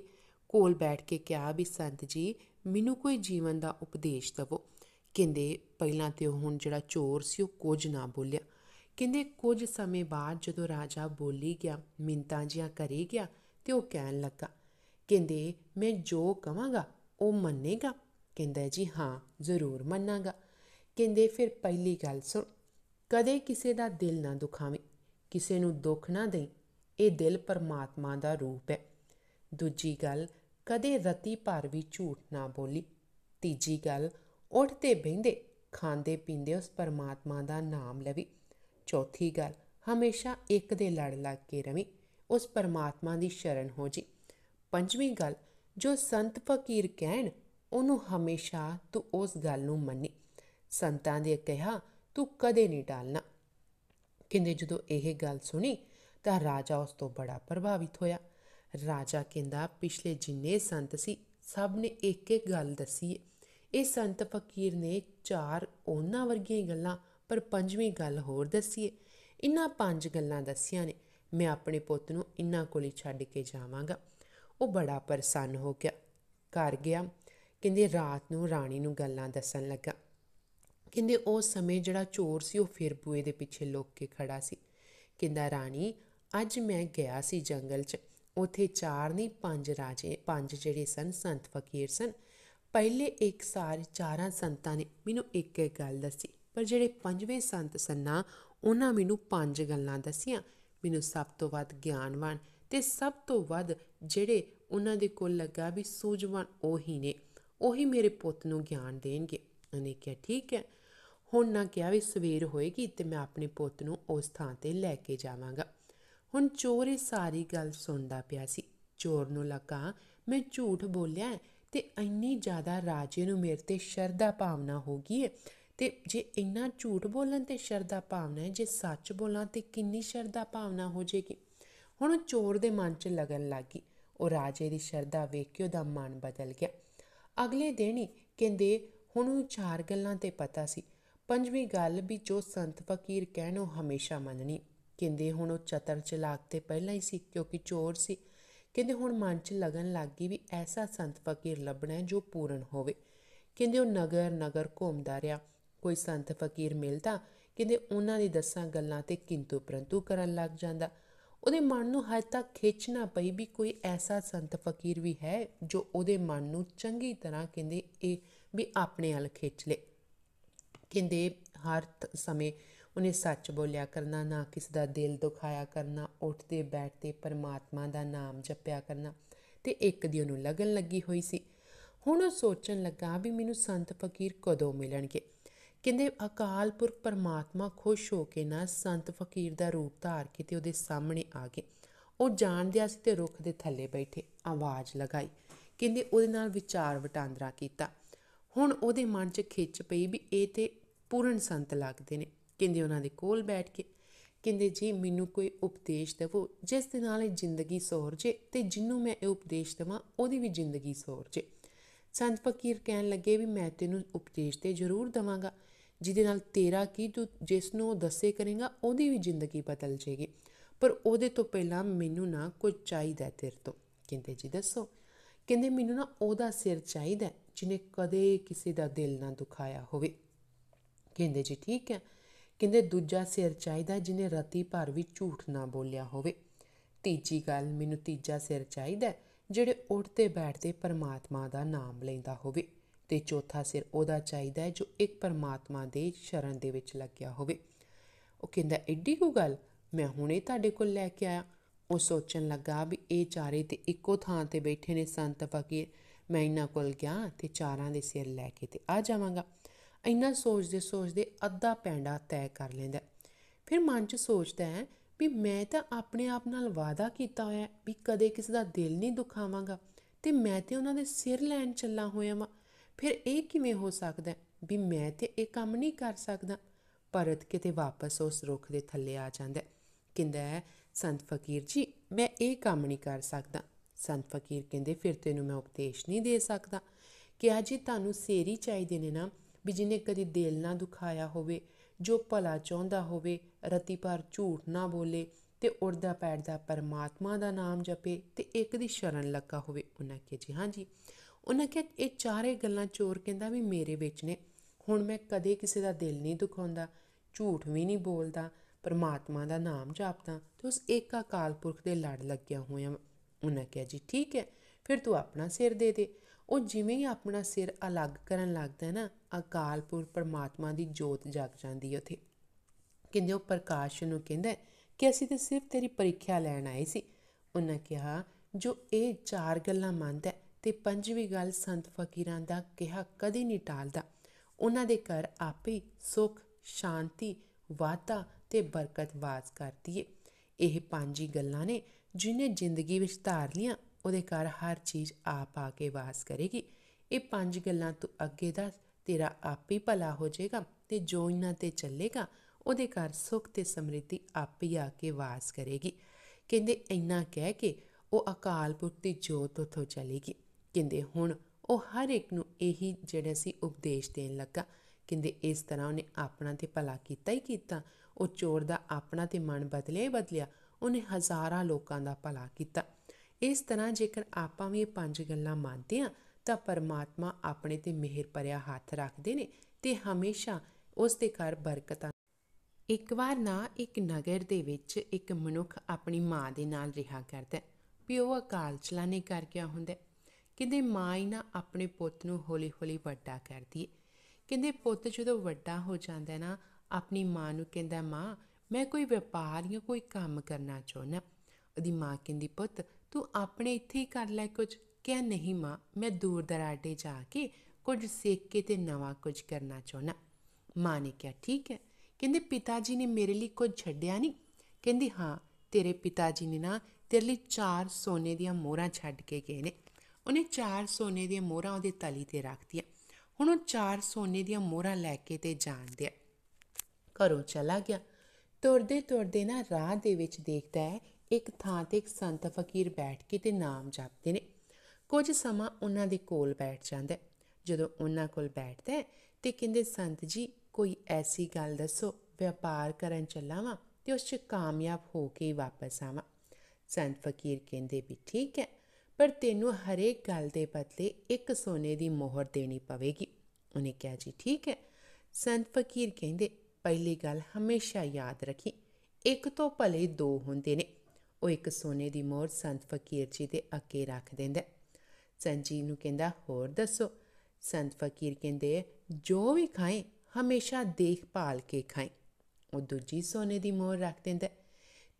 ਕੋਲ ਬੈਠ ਕੇ ਕਿਹਾ ਵੀ ਸੰਤ ਜੀ ਮੈਨੂੰ ਕੋਈ ਜੀਵਨ ਦਾ ਉਪਦੇਸ਼ ਦਿਵੋ ਕਹਿੰਦੇ ਪਹਿਲਾਂ ਤੇ ਹੁਣ ਜਿਹੜਾ ਚੋਰ ਸੀ ਉਹ ਕੁਝ ਨਾ ਬੋਲਿਆ ਕਹਿੰਦੇ ਕੁਝ ਸਮੇਂ ਬਾਅਦ ਜਦੋਂ ਰਾਜਾ ਬੋਲੀ ਗਿਆ ਮਿੰਤਾਂ ਜੀਆਂ ਕਰੀ ਗਿਆ ਤੇ ਉਹ ਕਹਿਣ ਲੱਗਾ ਕਹਿੰਦੇ ਮੈਂ ਜੋ ਕਵਾਂਗਾ ਉਹ ਮੰਨੇਗਾ ਕਹਿੰਦਾ ਜੀ ਹਾਂ ਜ਼ਰੂਰ ਮੰਨਾਂਗਾ ਕਹਿੰਦੇ ਫਿਰ ਪਹਿਲੀ ਗੱਲ ਸੁਣ ਕਦੇ ਕਿਸੇ ਦਾ ਦਿਲ ਨਾ ਦੁਖਾਵੇਂ ਕਿਸੇ ਨੂੰ ਦੁੱਖ ਨਾ ਦੇ ਇਹ ਦਿਲ ਪਰਮਾਤਮਾ ਦਾ ਰੂਪ ਹੈ ਦੂਜੀ ਗੱਲ ਕਦੇ ਰਤੀ ਭਰ ਵੀ ਝੂਠ ਨਾ ਬੋਲੀ ਤੀਜੀ ਗੱਲ ਉੱਠ ਤੇ ਬਹਿੰਦੇ ਖਾਂਦੇ ਪੀਂਦੇ ਉਸ ਪਰਮਾਤਮਾ ਦਾ ਨਾਮ ਲਵੀ ਚੌਥੀ ਗੱਲ ਹਮੇਸ਼ਾ ਇੱਕ ਦੇ ਲੜ ਲੱਗ ਕੇ ਰਵੀ ਉਸ ਪਰਮਾਤਮਾ ਦੀ ਸ਼ਰਨ ਹੋ ਜੀ ਪੰਜਵੀਂ ਗੱਲ ਜੋ ਸੰਤ ਫਕੀਰ ਕਹਿਣ ਉਹਨੂੰ ਹਮੇਸ਼ਾ ਤੂੰ ਉਸ ਗੱਲ ਨੂੰ ਮੰਨੇ ਸੰਤਾਂ ਦੇ ਕਿਹਾ ਤੂੰ ਕਦੇ ਨਹੀਂ ਟਾਲਣਾ ਕਹਿੰਦੇ ਜਦੋਂ ਇਹ ਗੱਲ ਸੁਣੀ ਤਾਂ ਰਾਜਾ ਉਸ ਤੋਂ ਬੜਾ ਪ੍ਰਭਾਵਿਤ ਹੋਇਆ ਰਾਜਾ ਕਹਿੰਦਾ ਪਿਛਲੇ ਜਿੰਨੇ ਸੰਤ ਸੀ ਸਭ ਨੇ ਇੱਕ ਇੱਕ ਗੱਲ ਦੱਸੀ ਇਹ ਸੰਤ ਫਕੀਰ ਨੇ ਚਾਰ ਉਹਨਾਂ ਵਰਗੀਆਂ ਗੱਲਾਂ ਪਰ ਪੰਜਵੀਂ ਗੱਲ ਹੋਰ ਦੱਸੀ ਇਹਨਾਂ ਪੰਜ ਗੱਲਾਂ ਦੱਸੀਆਂ ਨੇ ਮੈਂ ਆਪਣੇ ਪੁੱਤ ਨੂੰ ਇਹਨਾਂ ਕੋਲ ਹੀ ਛੱਡ ਕੇ ਜਾਵਾਂਗਾ ਉਹ ਬੜਾ ਪਰੇਸ਼ਾਨ ਹੋ ਗਿਆ ਘਰ ਗਿਆ ਕਹਿੰਦੇ ਰਾਤ ਨੂੰ ਰਾਣੀ ਨੂੰ ਗੱਲਾਂ ਦੱਸਣ ਲੱਗਾ ਕਹਿੰਦੇ ਉਹ ਸਮੇਂ ਜਿਹੜਾ ਚੋਰ ਸੀ ਉਹ ਫਿਰ ਬੂਏ ਦੇ ਪਿੱਛੇ ਲੁੱਕ ਕੇ ਖੜਾ ਸੀ ਕਹਿੰਦਾ ਰਾਣੀ ਅੱਜ ਮੈਂ ਗਿਆ ਸੀ ਜੰਗਲ 'ਚ ਉਥੇ ਚਾਰ ਨਹੀਂ ਪੰਜ ਰਾਜੇ ਪੰਜ ਜਿਹੜੇ ਸਨ ਸੰਤ ਫਕੀਰ ਸਨ ਪਹਿਲੇ ਇੱਕ ਸਾਰ ਚਾਰਾਂ ਸੰਤਾਂ ਨੇ ਮੈਨੂੰ ਇੱਕ ਇੱਕ ਗੱਲ ਦੱਸੀ ਪਰ ਜਿਹੜੇ ਪੰਜਵੇਂ ਸੰਤ ਸੰਨਾ ਉਹਨਾਂ ਮੈਨੂੰ ਪੰਜ ਗੱਲਾਂ ਦੱਸੀਆਂ ਮੈਨੂੰ ਸਭ ਤੋਂ ਵੱਧ ਗਿਆਨਵਾਨ ਤੇ ਸਭ ਤੋਂ ਵੱਧ ਜਿਹੜੇ ਉਹਨਾਂ ਦੇ ਕੋਲ ਲੱਗਾ ਵੀ ਸੂਝਵਾਨ ਉਹੀ ਨੇ ਉਹੀ ਮੇਰੇ ਪੁੱਤ ਨੂੰ ਗਿਆਨ ਦੇਣਗੇ ਉਹਨੇ ਕਿਹਾ ਠੀਕ ਹੈ ਹੁਣ ਨਾ ਕਿਹਾ ਵੀ ਸਵੇਰ ਹੋਏਗੀ ਤੇ ਮੈਂ ਆਪਣੇ ਪੁੱਤ ਨੂੰ ਉਸ ਥਾਂ ਤੇ ਲੈ ਕੇ ਜਾਵਾਂਗਾ ਹੁਣ ਚੋਰ ਇਹ ਸਾਰੀ ਗੱਲ ਸੁਣਦਾ ਪਿਆ ਸੀ ਚੋਰ ਨੂੰ ਲੱਗਾ ਮੈਂ ਝੂਠ ਬੋਲਿਆ ਤੇ ਇੰਨੀ ਜ਼ਿਆਦਾ ਰਾਜੇ ਨੂੰ ਮੇਰੇ ਤੇ ਸ਼ਰਧਾ ਭਾਵਨਾ ਹੋ ਗਈ ਹੈ ਤੇ ਜੇ ਇੰਨਾ ਝੂਠ ਬੋਲਣ ਤੇ ਸ਼ਰਧਾ ਭਾਵਨਾ ਹੈ ਜੇ ਸੱਚ ਬੋਲਾਂ ਤੇ ਕਿੰਨੀ ਸ਼ਰਧਾ ਭਾਵਨਾ ਹੋ ਜੇਗੀ ਹੁਣ ਉਹ ਚੋਰ ਦੇ ਮਨ 'ਚ ਲੱਗਣ ਲੱਗੀ ਉਹ ਰਾਜੇ ਦੀ ਸ਼ਰਧਾ ਵੇਖ ਕੇ ਉਹਦਾ ਮਨ ਬਦਲ ਗਿਆ ਅਗਲੇ ਦਿਨ ਹੀ ਕਹਿੰਦੇ ਹੁਣ ਉਹ ਚਾਰ ਗੱਲਾਂ ਤੇ ਪਤਾ ਸੀ ਪੰਜਵੀਂ ਗੱਲ ਵੀ ਜੋ ਸੰਤ ਫਕੀਰ ਕਹਿਣ ਉਹ ਹਮੇਸ਼ਾ ਮੰਨਣੀ ਕਹਿੰਦੇ ਹੁਣ ਉਹ ਚਤਰ ਚਲਾਕ ਤੇ ਪਹਿਲਾਂ ਹੀ ਸੀ ਕਿਉਂਕਿ ਚੋਰ ਸੀ ਕਹਿੰਦੇ ਹੁਣ ਮਨ 'ਚ ਲੱਗਣ ਲੱਗ ਗਈ ਵੀ ਐਸਾ ਸੰਤ ਫਕੀਰ ਲੱਭਣਾ ਜੋ ਪੂਰਨ ਹੋਵੇ ਕਹਿੰਦੇ ਉਹ ਨਗਰ ਨਗਰ ਘੁੰਮਦਾ ਰਿਹਾ ਕੋਈ ਸੰਤ ਫਕੀਰ ਮਿਲਦਾ ਕਹਿੰਦੇ ਉਹਨਾਂ ਦੀ ਦਸਾਂ ਗੱਲਾਂ ਤੇ ਕਿੰਤੂ ਪਰੰਤੂ ਕਰਨ ਲੱਗ ਜਾਂਦਾ ਉਹਦੇ ਮਨ ਨੂੰ ਹਜੇ ਤੱਕ ਖੇਚਣਾ ਪਈ ਵੀ ਕੋਈ ਐਸਾ ਸੰਤ ਫਕੀਰ ਵੀ ਹੈ ਜੋ ਉਹਦੇ ਮਨ ਨੂੰ ਚੰਗੀ ਤਰ੍ਹਾਂ ਕਹਿੰਦੇ ਇਹ ਵੀ ਆਪਣੇ ਹਲ ਖੇਚ ਲੇ ਕਹਿੰਦੇ ਹਰ ਸਮੇਂ ਉਹਨੇ ਸੱਚ ਬੋਲਿਆ ਕਰਨਾ ਨਾ ਕਿਸੇ ਦਾ ਦਿਲ ਦੁਖਾਇਆ ਕਰਨਾ ਉੱਠਦੇ ਬੈਠਦੇ ਪਰਮਾਤਮਾ ਦਾ ਨਾਮ ਜਪਿਆ ਕਰਨਾ ਤੇ ਇੱਕ ਦੀ ਉਹਨੂੰ ਲਗਨ ਲੱਗੀ ਹੋਈ ਸੀ ਹੁਣ ਉਹ ਸੋਚਣ ਲੱਗਾ ਵੀ ਮੈਨੂੰ ਸੰਤ ਫਕੀਰ ਕਦੋਂ ਮਿਲਣਗੇ ਕਹਿੰਦੇ ਅਕਾਲ ਪੁਰਖ ਪਰਮਾਤਮਾ ਖੁਸ਼ ਹੋ ਕੇ ਨਾ ਸੰਤ ਫਕੀਰ ਦਾ ਰੂਪ ਧਾਰ ਕੇ ਤੇ ਉਹਦੇ ਸਾਹਮਣੇ ਆ ਗਏ ਉਹ ਜਾਣਦਿਆ ਸੀ ਤੇ ਰੁੱਖ ਦੇ ਥੱਲੇ ਬੈਠੇ ਆਵਾਜ਼ ਲਗਾਈ ਕਹਿੰਦੇ ਉਹਦੇ ਨਾਲ ਵਿਚਾਰ ਵਟਾਂਦਰਾ ਕੀਤਾ ਹੁਣ ਉਹਦੇ ਮਨ 'ਚ ਖਿੱਚ ਪਈ ਵੀ ਇਹ ਤੇ ਪੂਰਨ ਸੰਤ ਲੱਗਦੇ ਨੇ ਕਹਿੰਦੇ ਉਹਨਾਂ ਦੇ ਕੋਲ ਬੈਠ ਕੇ ਕਹਿੰਦੇ ਜੀ ਮੈਨੂੰ ਕੋਈ ਉਪਦੇਸ਼ ਦਿਵੋ ਜਿਸ ਦੇ ਨਾਲ ਇਹ ਜ਼ਿੰਦਗੀ ਸੋਰ ਜੇ ਤੇ ਜਿੰਨੂੰ ਮੈਂ ਇਹ ਉਪਦੇਸ਼ ਦਵਾਂ ਉਹਦੀ ਵੀ ਜ਼ਿੰਦਗੀ ਸੋਰ ਜੇ ਸੰਤ ਫਕੀਰ ਕਹਿਣ ਲੱਗੇ ਵੀ ਮੈਂ ਤੈਨੂੰ ਉਪਦੇਸ਼ ਤੇ ਜ਼ਰੂਰ ਦਵਾਂਗਾ ਜਿਹਦੇ ਨਾਲ ਤੇਰਾ ਕੀ ਤੂੰ ਜਿਸ ਨੂੰ ਦੱਸੇ ਕਰੇਗਾ ਉਹਦੀ ਵੀ ਜ਼ਿੰਦਗੀ ਬਦਲ ਜੇਗੀ ਪਰ ਉਹਦੇ ਤੋਂ ਪਹਿਲਾਂ ਮੈਨੂੰ ਨਾ ਕੁਝ ਚਾਹੀਦਾ ਤੇਰੇ ਤੋਂ ਕਹਿੰਦੇ ਜੀ ਦੱਸੋ ਕਹਿੰਦੇ ਮੈਨੂੰ ਨਾ ਉਹਦਾ ਸਿਰ ਚਾਹੀਦਾ ਜਿਨੇ ਕਦੇ ਕਿਸੇ ਦਾ ਦਿਲ ਨਾ ਦੁਖਾਇਆ ਹੋਵੇ ਕਹਿੰਦੇ ਜੀ ਠੀਕ ਹੈ ਕਹਿੰਦੇ ਦੂਜਾ ਸਿਰ ਚਾਹੀਦਾ ਜਿਨੇ ਰਤੀ ਭਰ ਵੀ ਝੂਠ ਨਾ ਬੋਲਿਆ ਹੋਵੇ ਤੀਜੀ ਗੱਲ ਮੈਨੂੰ ਤੀਜਾ ਸਿਰ ਚਾਹੀਦਾ ਜਿਹੜੇ ਉੱਠਦੇ ਬੈਠਦੇ ਪਰਮਾਤਮਾ ਦਾ ਨਾਮ ਲੈਂਦਾ ਹੋਵੇ ਤੇ ਚੌਥਾ ਸਿਰ ਉਹਦਾ ਚਾਹੀਦਾ ਹੈ ਜੋ ਇੱਕ ਪਰਮਾਤਮਾ ਦੇ ਸ਼ਰਨ ਦੇ ਵਿੱਚ ਲੱਗਿਆ ਹੋਵੇ ਉਹ ਕਹਿੰਦਾ ਐਡੀ ਕੋ ਗੱਲ ਮੈਂ ਹੁਣੇ ਤੁਹਾਡੇ ਕੋਲ ਲੈ ਕੇ ਆਇਆ ਉਹ ਸੋਚਣ ਲੱਗਾ ਵੀ ਇਹ ਚਾਰੇ ਤੇ ਇੱਕੋ ਥਾਂ ਤੇ ਬੈਠੇ ਨੇ ਸੰਤ ਫਕੀਰ ਮੈਂ ਇਹਨਾਂ ਕੋਲ ਗਿਆ ਤੇ ਚਾਰਾਂ ਦੇ ਸਿਰ ਲੈ ਕੇ ਤੇ ਆ ਜਾਵਾਂਗਾ ਇੰਨਾ ਸੋਚਦੇ ਸੋਚਦੇ ਅੱਧਾ ਪੈਂਡਾ ਤੈਅ ਕਰ ਲੈਂਦਾ ਫਿਰ ਮਨ 'ਚ ਸੋਚਦਾ ਹੈ ਵੀ ਮੈਂ ਤਾਂ ਆਪਣੇ ਆਪ ਨਾਲ ਵਾਅਦਾ ਕੀਤਾ ਹੋਇਆ ਵੀ ਕਦੇ ਕਿਸੇ ਦਾ ਦਿਲ ਨਹੀਂ ਦੁਖਾਵਾਂਗਾ ਤੇ ਮੈਂ ਤੇ ਉਹਨਾਂ ਦੇ ਸਿਰ ਲੈਣ ਚੱਲਾ ਹੋਇਆ ਵਾਂ ਫਿਰ ਇਹ ਕਿਵੇਂ ਹੋ ਸਕਦਾ ਵੀ ਮੈਂ ਤੇ ਇਹ ਕੰਮ ਨਹੀਂ ਕਰ ਸਕਦਾ ਭਰਤ ਕਿਤੇ ਵਾਪਸ ਉਸ ਰੁੱਖ ਦੇ ਥੱਲੇ ਆ ਜਾਂਦਾ ਕਹਿੰਦਾ ਸੰਤ ਫਕੀਰ ਜੀ ਮੈਂ ਇਹ ਕੰਮ ਨਹੀਂ ਕਰ ਸਕਦਾ ਸੰਤ ਫਕੀਰ ਕਹਿੰਦੇ ਫਿਰ ਤੈਨੂੰ ਮੈਂ ਉਪਦੇਸ਼ ਨਹੀਂ ਦੇ ਸਕਦਾ ਕਿ ਅਜੀ ਤੁਹਾਨੂੰ ਸੇਰੀ ਚਾਹੀਦੇ ਨੇ ਨਾ ਵੀ ਜਿਨੇ ਕਦੀ ਦਿਲ ਨਾ ਦੁਖਾਇਆ ਹੋਵੇ ਜੋ ਭਲਾ ਚਾਹੁੰਦਾ ਹੋਵੇ ਰਤੀ ਪਰ ਝੂਠ ਨਾ ਬੋਲੇ ਤੇ ਉੜਦਾ ਪੈੜਦਾ ਪਰਮਾਤਮਾ ਦਾ ਨਾਮ ਜਪੇ ਤੇ ਇੱਕ ਦੀ ਸ਼ਰਨ ਲੱਗਾ ਹੋਵੇ ਉਹਨਾਂ ਕੇ ਜੀ ਹਾਂ ਜੀ ਉਹਨਾਂ ਕਿ ਇਹ ਚਾਰੇ ਗੱਲਾਂ ਚੋਰ ਕਹਿੰਦਾ ਵੀ ਮੇਰੇ ਵਿੱਚ ਨੇ ਹੁਣ ਮੈਂ ਕਦੇ ਕਿਸੇ ਦਾ ਦਿਲ ਨਹੀਂ ਦੁਖਾਉਂਦਾ ਝੂਠ ਵੀ ਨਹੀਂ ਬੋਲਦਾ ਪਰਮਾਤਮਾ ਦਾ ਨਾਮ ਜਪਦਾ ਤੇ ਉਸ ਏਕ ਅਕਾਲ ਪੁਰਖ ਦੇ ਲੜ ਲੱਗਿਆ ਹੋਇਆ ਉਹਨਾਂ ਕਿਹਾ ਜੀ ਠੀਕ ਹੈ ਫਿਰ ਤੂੰ ਆਪਣਾ ਸਿਰ ਦੇ ਦੇ ਉਹ ਜਿਵੇਂ ਹੀ ਆਪਣਾ ਸਿਰ ਅਲੱਗ ਕਰਨ ਲੱਗਦਾ ਹੈ ਨਾ ਅਕਾਲ ਪੁਰਖ ਪਰਮਾਤਮਾ ਦੀ ਜੋਤ ਜਗ ਜਾਂਦੀ ਹੈ ਉਥੇ ਕਹਿੰਦੇ ਉਹ ਪ੍ਰਕਾਸ਼ ਨੂੰ ਕਹਿੰਦਾ ਕਿ ਅਸੀਂ ਤੇ ਸਿਰਫ ਤੇਰੀ ਪ੍ਰੀਖਿਆ ਲੈਣ ਆਏ ਸੀ ਉਹਨਾਂ ਕਿਹਾ ਜੋ ਇਹ ਚਾਰ ਗੱਲਾਂ ਮੰਨਦਾ ਤੇ ਪੰਜਵੀਂ ਗੱਲ ਸੰਤ ਫਕੀਰਾਂ ਦਾ ਕਿਹਾ ਕਦੀ ਨਹੀਂ ਟਾਲਦਾ ਉਹਨਾਂ ਦੇ ਘਰ ਆਪੇ ਸੁਖ ਸ਼ਾਂਤੀ ਵਾਤਾ ਤੇ ਬਰਕਤ ਵਾਸ ਕਰਦੀ ਏ ਇਹ ਪੰਜ ਹੀ ਗੱਲਾਂ ਨੇ ਜਿਨੇ ਜ਼ਿੰਦਗੀ ਵਿੱਚ ਧਾਰ ਲੀਆਂ ਉਹਦੇ ਘਰ ਹਰ ਚੀਜ਼ ਆਪ ਆ ਕੇ ਵਾਸ ਕਰੇਗੀ ਇਹ ਪੰਜ ਗੱਲਾਂ ਤੂੰ ਅੱਗੇ ਦਾ ਤੇਰਾ ਆਪ ਹੀ ਭਲਾ ਹੋ ਜਾਏਗਾ ਤੇ ਜੋ ਇਹਨਾਂ ਤੇ ਚੱਲੇਗਾ ਉਹਦੇ ਘਰ ਸੁਖ ਤੇ ਸਮ੍ਰਿੱਧੀ ਆਪ ਹੀ ਆ ਕੇ ਵਾਸ ਕਰੇਗੀ ਕਹਿੰਦੇ ਇੰਨਾ ਕਹਿ ਕੇ ਉਹ ਅਕਾਲ ਪੁਰਖ ਦੀ ਜੋਤ ਉਥੋਂ ਚਲੇਗੀ ਕਹਿੰਦੇ ਹੁਣ ਉਹ ਹਰ ਇੱਕ ਨੂੰ ਇਹੀ ਜਿਹੜਾ ਸੀ ਉਪਦੇਸ਼ ਦੇਣ ਲੱਗਾ ਕਹਿੰਦੇ ਇਸ ਤਰ੍ਹਾਂ ਉਹਨੇ ਆਪਣਾ ਤੇ ਭਲਾ ਕੀਤਾ ਹੀ ਕੀਤਾ ਉਹ ਚੋਰ ਦਾ ਆਪਣਾ ਤੇ ਮਨ ਬਦਲਿਆ ਬਦਲਿਆ ਉਹਨੇ ਹਜ਼ਾਰਾਂ ਲੋਕਾਂ ਦਾ ਭਲਾ ਕੀਤਾ ਇਸ ਤਰ੍ਹਾਂ ਜੇਕਰ ਆਪਾਂ ਵੀ ਇਹ ਪੰਜ ਗੱਲਾਂ ਮੰਨਦੇ ਆ ਤਾਂ ਪਰਮਾਤਮਾ ਆਪਣੇ ਤੇ ਮਿਹਰ ਭਰਿਆ ਹੱਥ ਰੱਖਦੇ ਨੇ ਤੇ ਹਮੇਸ਼ਾ ਉਸ ਦੇ ਘਰ ਬਰਕਤਾਂ ਇੱਕ ਵਾਰ ਨਾ ਇੱਕ ਨਗਰ ਦੇ ਵਿੱਚ ਇੱਕ ਮਨੁੱਖ ਆਪਣੀ ਮਾਂ ਦੇ ਨਾਲ ਰਿਹਾ ਕਰਦਾ ਪਿਓ ਅਕਾਲ ਚਲਾਣੇ ਕਰ ਗਿਆ ਹੁੰਦਾ ਕਹਿੰਦੇ ਮਾਂ ਹੀ ਨਾ ਆਪਣੇ ਪੁੱਤ ਨੂੰ ਹੌਲੀ-ਹੌਲੀ ਵੱਡਾ ਕਰਦੀ ਹੈ ਕਹਿੰਦੇ ਪੁੱਤ ਜਦੋਂ ਵੱਡਾ ਹੋ ਜਾਂਦਾ ਨਾ ਆਪਣੀ ਮਾਂ ਨੂੰ ਕਹਿੰਦਾ ਮਾਂ ਮੈਂ ਕੋਈ ਵਪਾਰ ਜਾਂ ਕੋਈ ਕੰਮ ਕਰਨਾ ਚਾਹੁੰਦਾ ਉਹਦੀ ਮਾਂ ਕਹਿੰਦੀ ਪੁੱਤ ਤੂੰ ਆਪਣੇ ਇੱਥੇ ਹੀ ਕਰ ਲੈ ਕੁਝ ਕਹਿ ਨਹੀਂ ਮਾਂ ਮੈਂ ਦੂਰ ਦਰਾਡੇ ਜਾ ਕੇ ਕੁਝ ਸਿੱਖ ਕੇ ਤੇ ਨਵਾਂ ਕੁਝ ਕਰਨਾ ਚਾਹੁੰਦਾ ਮਾਂ ਨੇ ਕਿਹਾ ਠੀਕ ਹੈ ਕਹਿੰਦੇ ਪਿਤਾ ਜੀ ਨੇ ਮੇਰੇ ਲਈ ਕੁਝ ਛੱਡਿਆ ਨਹੀਂ ਕਹਿੰਦੀ ਹਾਂ ਤੇਰੇ ਪਿਤਾ ਜੀ ਨੇ ਨਾ ਤੇਰੇ ਲਈ ਚਾਰ ਸੋਨੇ ਦੀਆਂ ਮੋਹਰਾਂ ਛੱਡ ਕੇ ਗਏ ਨੇ ਉਹਨੇ ਚਾਰ ਸੋਨੇ ਦੀਆਂ ਮੋਹਰਾਂ ਉਹਦੇ ਤਲੀ ਤੇ ਰੱਖਤੀਆਂ ਹੁਣ ਉਹ ਚਾਰ ਸੋਨੇ ਦੀਆਂ ਮੋਹਰਾਂ ਲੈ ਕੇ ਤੇ ਜਾਂਦਿਆ ਘਰੋਂ ਚਲਾ ਗਿਆ ਤੁਰਦੇ ਤੁਰਦੇ ਨਾ ਰਾਹ ਦੇ ਵਿੱਚ ਦੇਖਦਾ ਹੈ ਇੱਕ ਥਾਂ ਤੇ ਇੱਕ ਸੰਤ ਫਕੀਰ ਬੈਠ ਕੇ ਤੇ ਨਾਮ ਜਪਦੇ ਨੇ ਕੁਝ ਸਮਾਂ ਉਹਨਾਂ ਦੇ ਕੋਲ ਬੈਠ ਜਾਂਦਾ ਜਦੋਂ ਉਹਨਾਂ ਕੋਲ ਬੈਠਦਾ ਤੇ ਕਹਿੰਦੇ ਸੰਤ ਜੀ ਕੋਈ ਐਸੀ ਗੱਲ ਦੱਸੋ ਵਪਾਰ ਕਰਨ ਚੱਲਾ ਵਾਂ ਤੇ ਉਸ 'ਚ ਕਾਮਯਾਬ ਹੋ ਕੇ ਵਾਪਸ ਆਵਾਂ ਸੰਤ ਫਕੀਰ ਕਹਿੰਦੇ ਵੀ ਠੀਕ ਹੈ ਪਰ ਤੈਨੂੰ ਹਰੇਕ ਗੱਲ ਦੇ ਬਦਲੇ ਇੱਕ ਸੋਨੇ ਦੀ ਮੋਹਰ ਦੇਣੀ ਪਵੇਗੀ ਉਹਨੇ ਕਿਹਾ ਜੀ ਠੀਕ ਹੈ ਸੰਤ ਫਕੀਰ ਕਹਿੰਦੇ ਪਹਿਲੀ ਗੱਲ ਹਮੇਸ਼ਾ ਯਾਦ ਰੱਖੀ ਇੱਕ ਤੋਂ ਭਲੇ ਦੋ ਹੁੰਦੇ ਨੇ ਉਹ ਇੱਕ ਸੋਨੇ ਦੀ ਮੋਹਰ ਸੰਤ ਫਕੀਰ ਜੀ ਦੇ ਅੱਗੇ ਰੱਖ ਦਿੰਦਾ ਸੰਜੀ ਨੂੰ ਕਹਿੰਦਾ ਹੋਰ ਦੱਸੋ ਸੰਤ ਫਕੀਰ ਕਹਿੰਦੇ ਜੋ ਵੀ ਖਾਏ ਹਮੇਸ਼ਾ ਦੇਖਭਾਲ ਕੇ ਖਾਏ ਉਹ ਦੂਜੀ ਸੋਨੇ ਦੀ ਮੋਹਰ ਰੱਖ ਦਿੰਦਾ